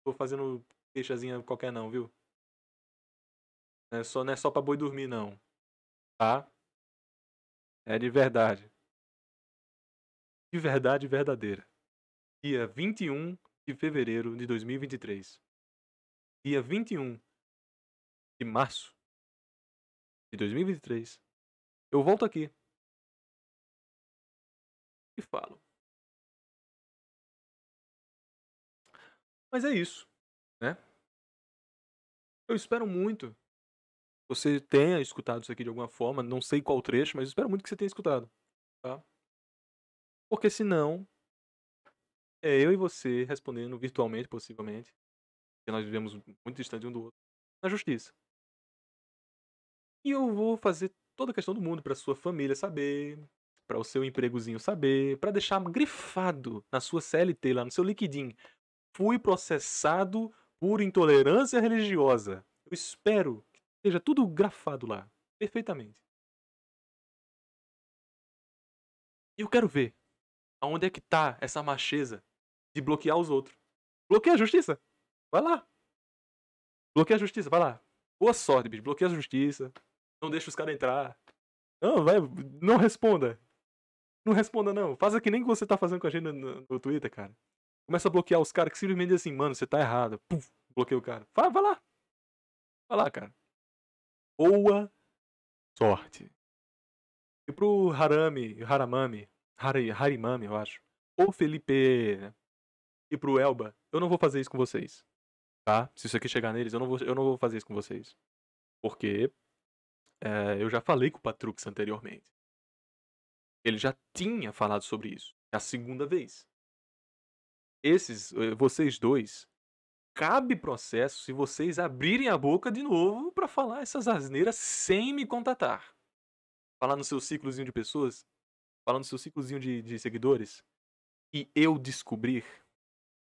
tô fazendo queixazinha qualquer não, viu? Não é só, não é só pra boi dormir, não. Tá? É de verdade. De verdade verdadeira. Dia 21 de fevereiro de 2023. Dia 21 de março de 2023, eu volto aqui e falo. Mas é isso, né? Eu espero muito que você tenha escutado isso aqui de alguma forma, não sei qual trecho, mas espero muito que você tenha escutado, tá? Porque senão é eu e você respondendo virtualmente, possivelmente, porque nós vivemos muito distante um do outro, na justiça. E eu vou fazer toda a questão do mundo para sua família saber, para o seu empregozinho saber, para deixar grifado na sua CLT, lá no seu liquidinho. Fui processado por intolerância religiosa. Eu espero que esteja tudo grafado lá, perfeitamente. E eu quero ver aonde é que tá essa macheza de bloquear os outros. Bloqueia a justiça. Vai lá. Bloqueia a justiça, vai lá. Boa sorte, bicho. Bloqueia a justiça. Não deixa os caras entrar. Não, vai. Não responda. Não responda, não. Faça que nem você tá fazendo com a gente no, no Twitter, cara. Começa a bloquear os caras que simplesmente dizem assim, mano, você tá errado. Puf, bloqueia o cara. Vai, vai lá. Vai lá, cara. Boa sorte. E pro Harami, Haramami, Harimami, eu acho. Ou Felipe e pro Elba, eu não vou fazer isso com vocês. Tá? Se isso aqui chegar neles, eu não vou, eu não vou fazer isso com vocês. Porque é, eu já falei com o Patrux anteriormente. Ele já tinha falado sobre isso. É a segunda vez. Esses, eh, vocês dois, cabe processo se vocês abrirem a boca de novo para falar essas asneiras sem me contatar. Falar no seu ciclozinho de pessoas, falar no seu ciclozinho de, de seguidores, e eu descobrir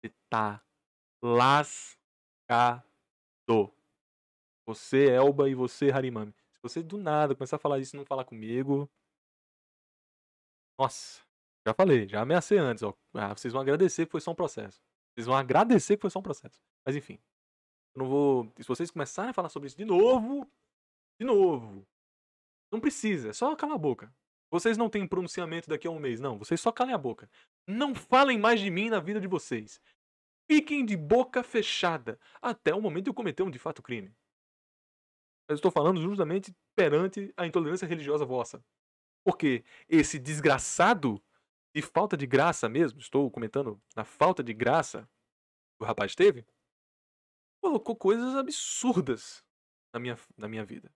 você tá lascado. Você, Elba, e você, Harimami. Se você do nada começar a falar isso e não falar comigo. Nossa, já falei, já ameacei antes. Ó. Ah, vocês vão agradecer que foi só um processo. Vocês vão agradecer que foi só um processo. Mas enfim. Eu não vou. Se vocês começarem a falar sobre isso de novo. De novo. Não precisa, é só calar a boca. Vocês não têm pronunciamento daqui a um mês, não. Vocês só calem a boca. Não falem mais de mim na vida de vocês. Fiquem de boca fechada até o momento de eu cometer um de fato crime. Eu estou falando justamente perante a intolerância religiosa vossa. Porque esse desgraçado de falta de graça mesmo, estou comentando na falta de graça que o rapaz teve, colocou coisas absurdas na minha, na minha vida.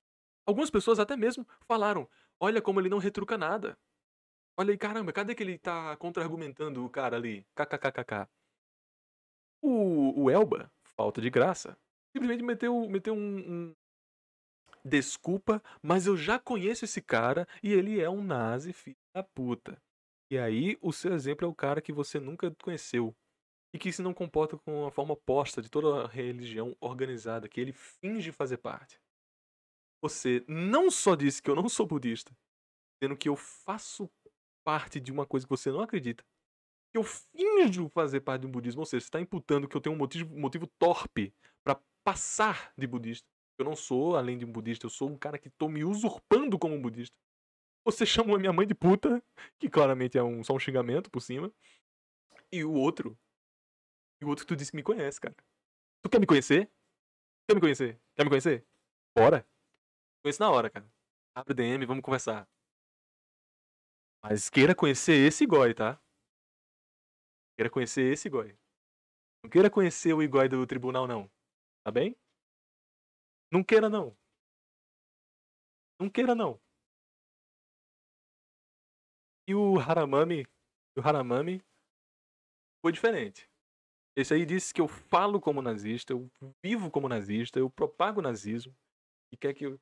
Algumas pessoas até mesmo falaram: olha como ele não retruca nada. Olha aí, caramba, cadê que ele tá contra-argumentando o cara ali? KKKKK. O, o Elba, falta de graça, simplesmente meteu, meteu um, um desculpa, mas eu já conheço esse cara e ele é um nazi, filho da puta. E aí, o seu exemplo é o cara que você nunca conheceu e que se não comporta com a forma oposta de toda a religião organizada que ele finge fazer parte. Você não só disse que eu não sou budista, sendo que eu faço parte de uma coisa que você não acredita, que eu finjo fazer parte do budismo, ou seja, você está imputando que eu tenho um motivo, motivo torpe para passar de budista. Eu não sou, além de um budista, eu sou um cara que estou me usurpando como um budista. Você chamou a minha mãe de puta, que claramente é um, só um xingamento por cima. E o outro. E o outro que tu disse que me conhece, cara. Tu quer me conhecer? Quer me conhecer? Quer me conhecer? Bora! Conheço na hora, cara. Abre o DM, vamos conversar. Mas queira conhecer esse goi, tá? Queira conhecer esse Igor. Não queira conhecer o iguai do tribunal, não. Tá bem? Não queira, não. Não queira, não. E o Haramami. O Haramami foi diferente. Esse aí disse que eu falo como nazista, eu vivo como nazista, eu propago nazismo e quer que eu.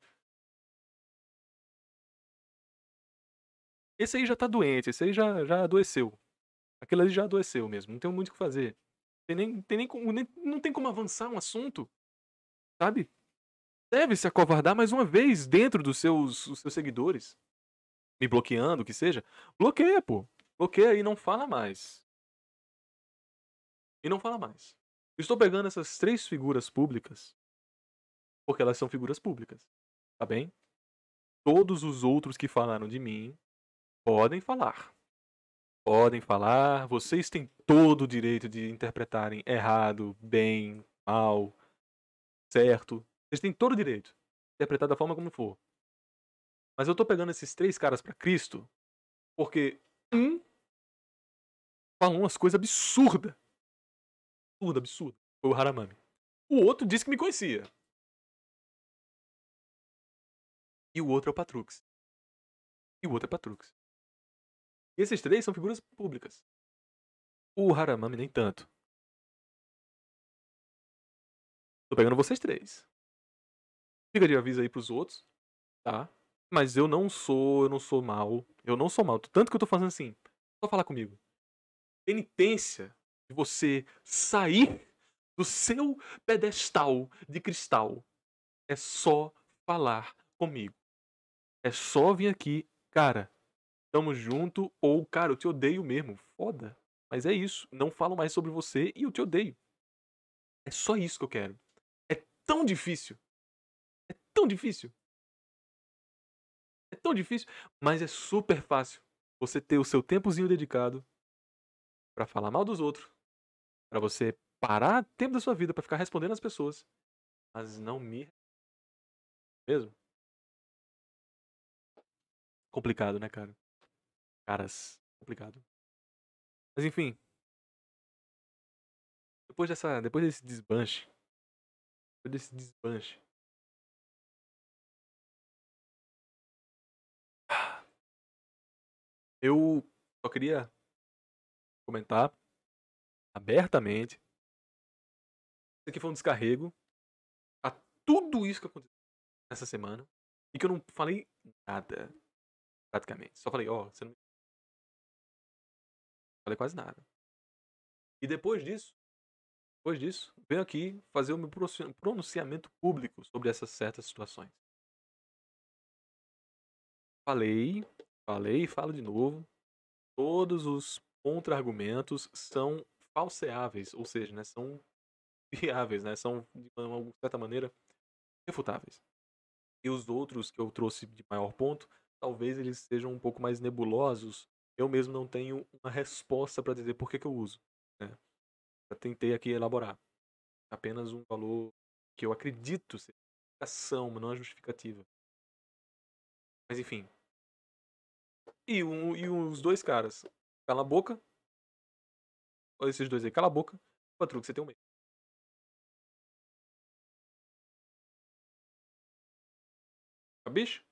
Esse aí já tá doente, esse aí já, já adoeceu. Aquilo ali já adoeceu mesmo, não tem muito o que fazer. Tem nem, tem nem, nem, não tem como avançar um assunto, sabe? Deve se acovardar mais uma vez dentro dos seus, os seus seguidores. Me bloqueando, o que seja. Bloqueia, pô. Bloqueia e não fala mais. E não fala mais. estou pegando essas três figuras públicas porque elas são figuras públicas, tá bem? Todos os outros que falaram de mim podem falar podem falar, vocês têm todo o direito de interpretarem errado, bem, mal, certo. Vocês têm todo o direito. Interpretar da forma como for. Mas eu tô pegando esses três caras para Cristo porque um falou umas coisas absurdas. Absurda, absurda. Foi o Haramami. O outro disse que me conhecia. E o outro é o Patrux. E o outro é Patrux. E esses três são figuras públicas. O Haramami nem tanto. Tô pegando vocês três. Fica de aviso aí pros outros, tá? Mas eu não sou, eu não sou mal. Eu não sou mal. Tanto que eu tô fazendo assim. Só falar comigo. Penitência de você sair do seu pedestal de cristal é só falar comigo. É só vir aqui, cara tamo junto, ou, cara, eu te odeio mesmo. Foda. Mas é isso. Não falo mais sobre você e eu te odeio. É só isso que eu quero. É tão difícil. É tão difícil. É tão difícil, mas é super fácil você ter o seu tempozinho dedicado para falar mal dos outros, para você parar tempo da sua vida para ficar respondendo as pessoas, mas não me mesmo. Complicado, né, cara? Caras, complicado. Mas enfim. Depois dessa. Depois desse desbanche. Depois desse desbanche. Eu só queria comentar abertamente. Isso aqui foi um descarrego a tudo isso que aconteceu nessa semana. E que eu não falei nada, praticamente. Só falei, ó, oh, você não me Falei quase nada. E depois disso, depois disso, venho aqui fazer o meu pronunciamento público sobre essas certas situações. Falei, falei e falo de novo. Todos os contra-argumentos são falseáveis, ou seja, né, são [LAUGHS] viáveis, né, são, de uma certa maneira, refutáveis. E os outros que eu trouxe de maior ponto, talvez eles sejam um pouco mais nebulosos eu mesmo não tenho uma resposta para dizer por que, que eu uso. Né? tentei aqui elaborar apenas um valor que eu acredito ser justificação, mas não a é justificativa. Mas enfim. E, um, e os dois caras, cala a boca. Olha esses dois aí, cala a boca. Patrulha, você tem um meio. A tá, bicho?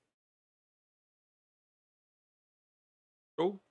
Show?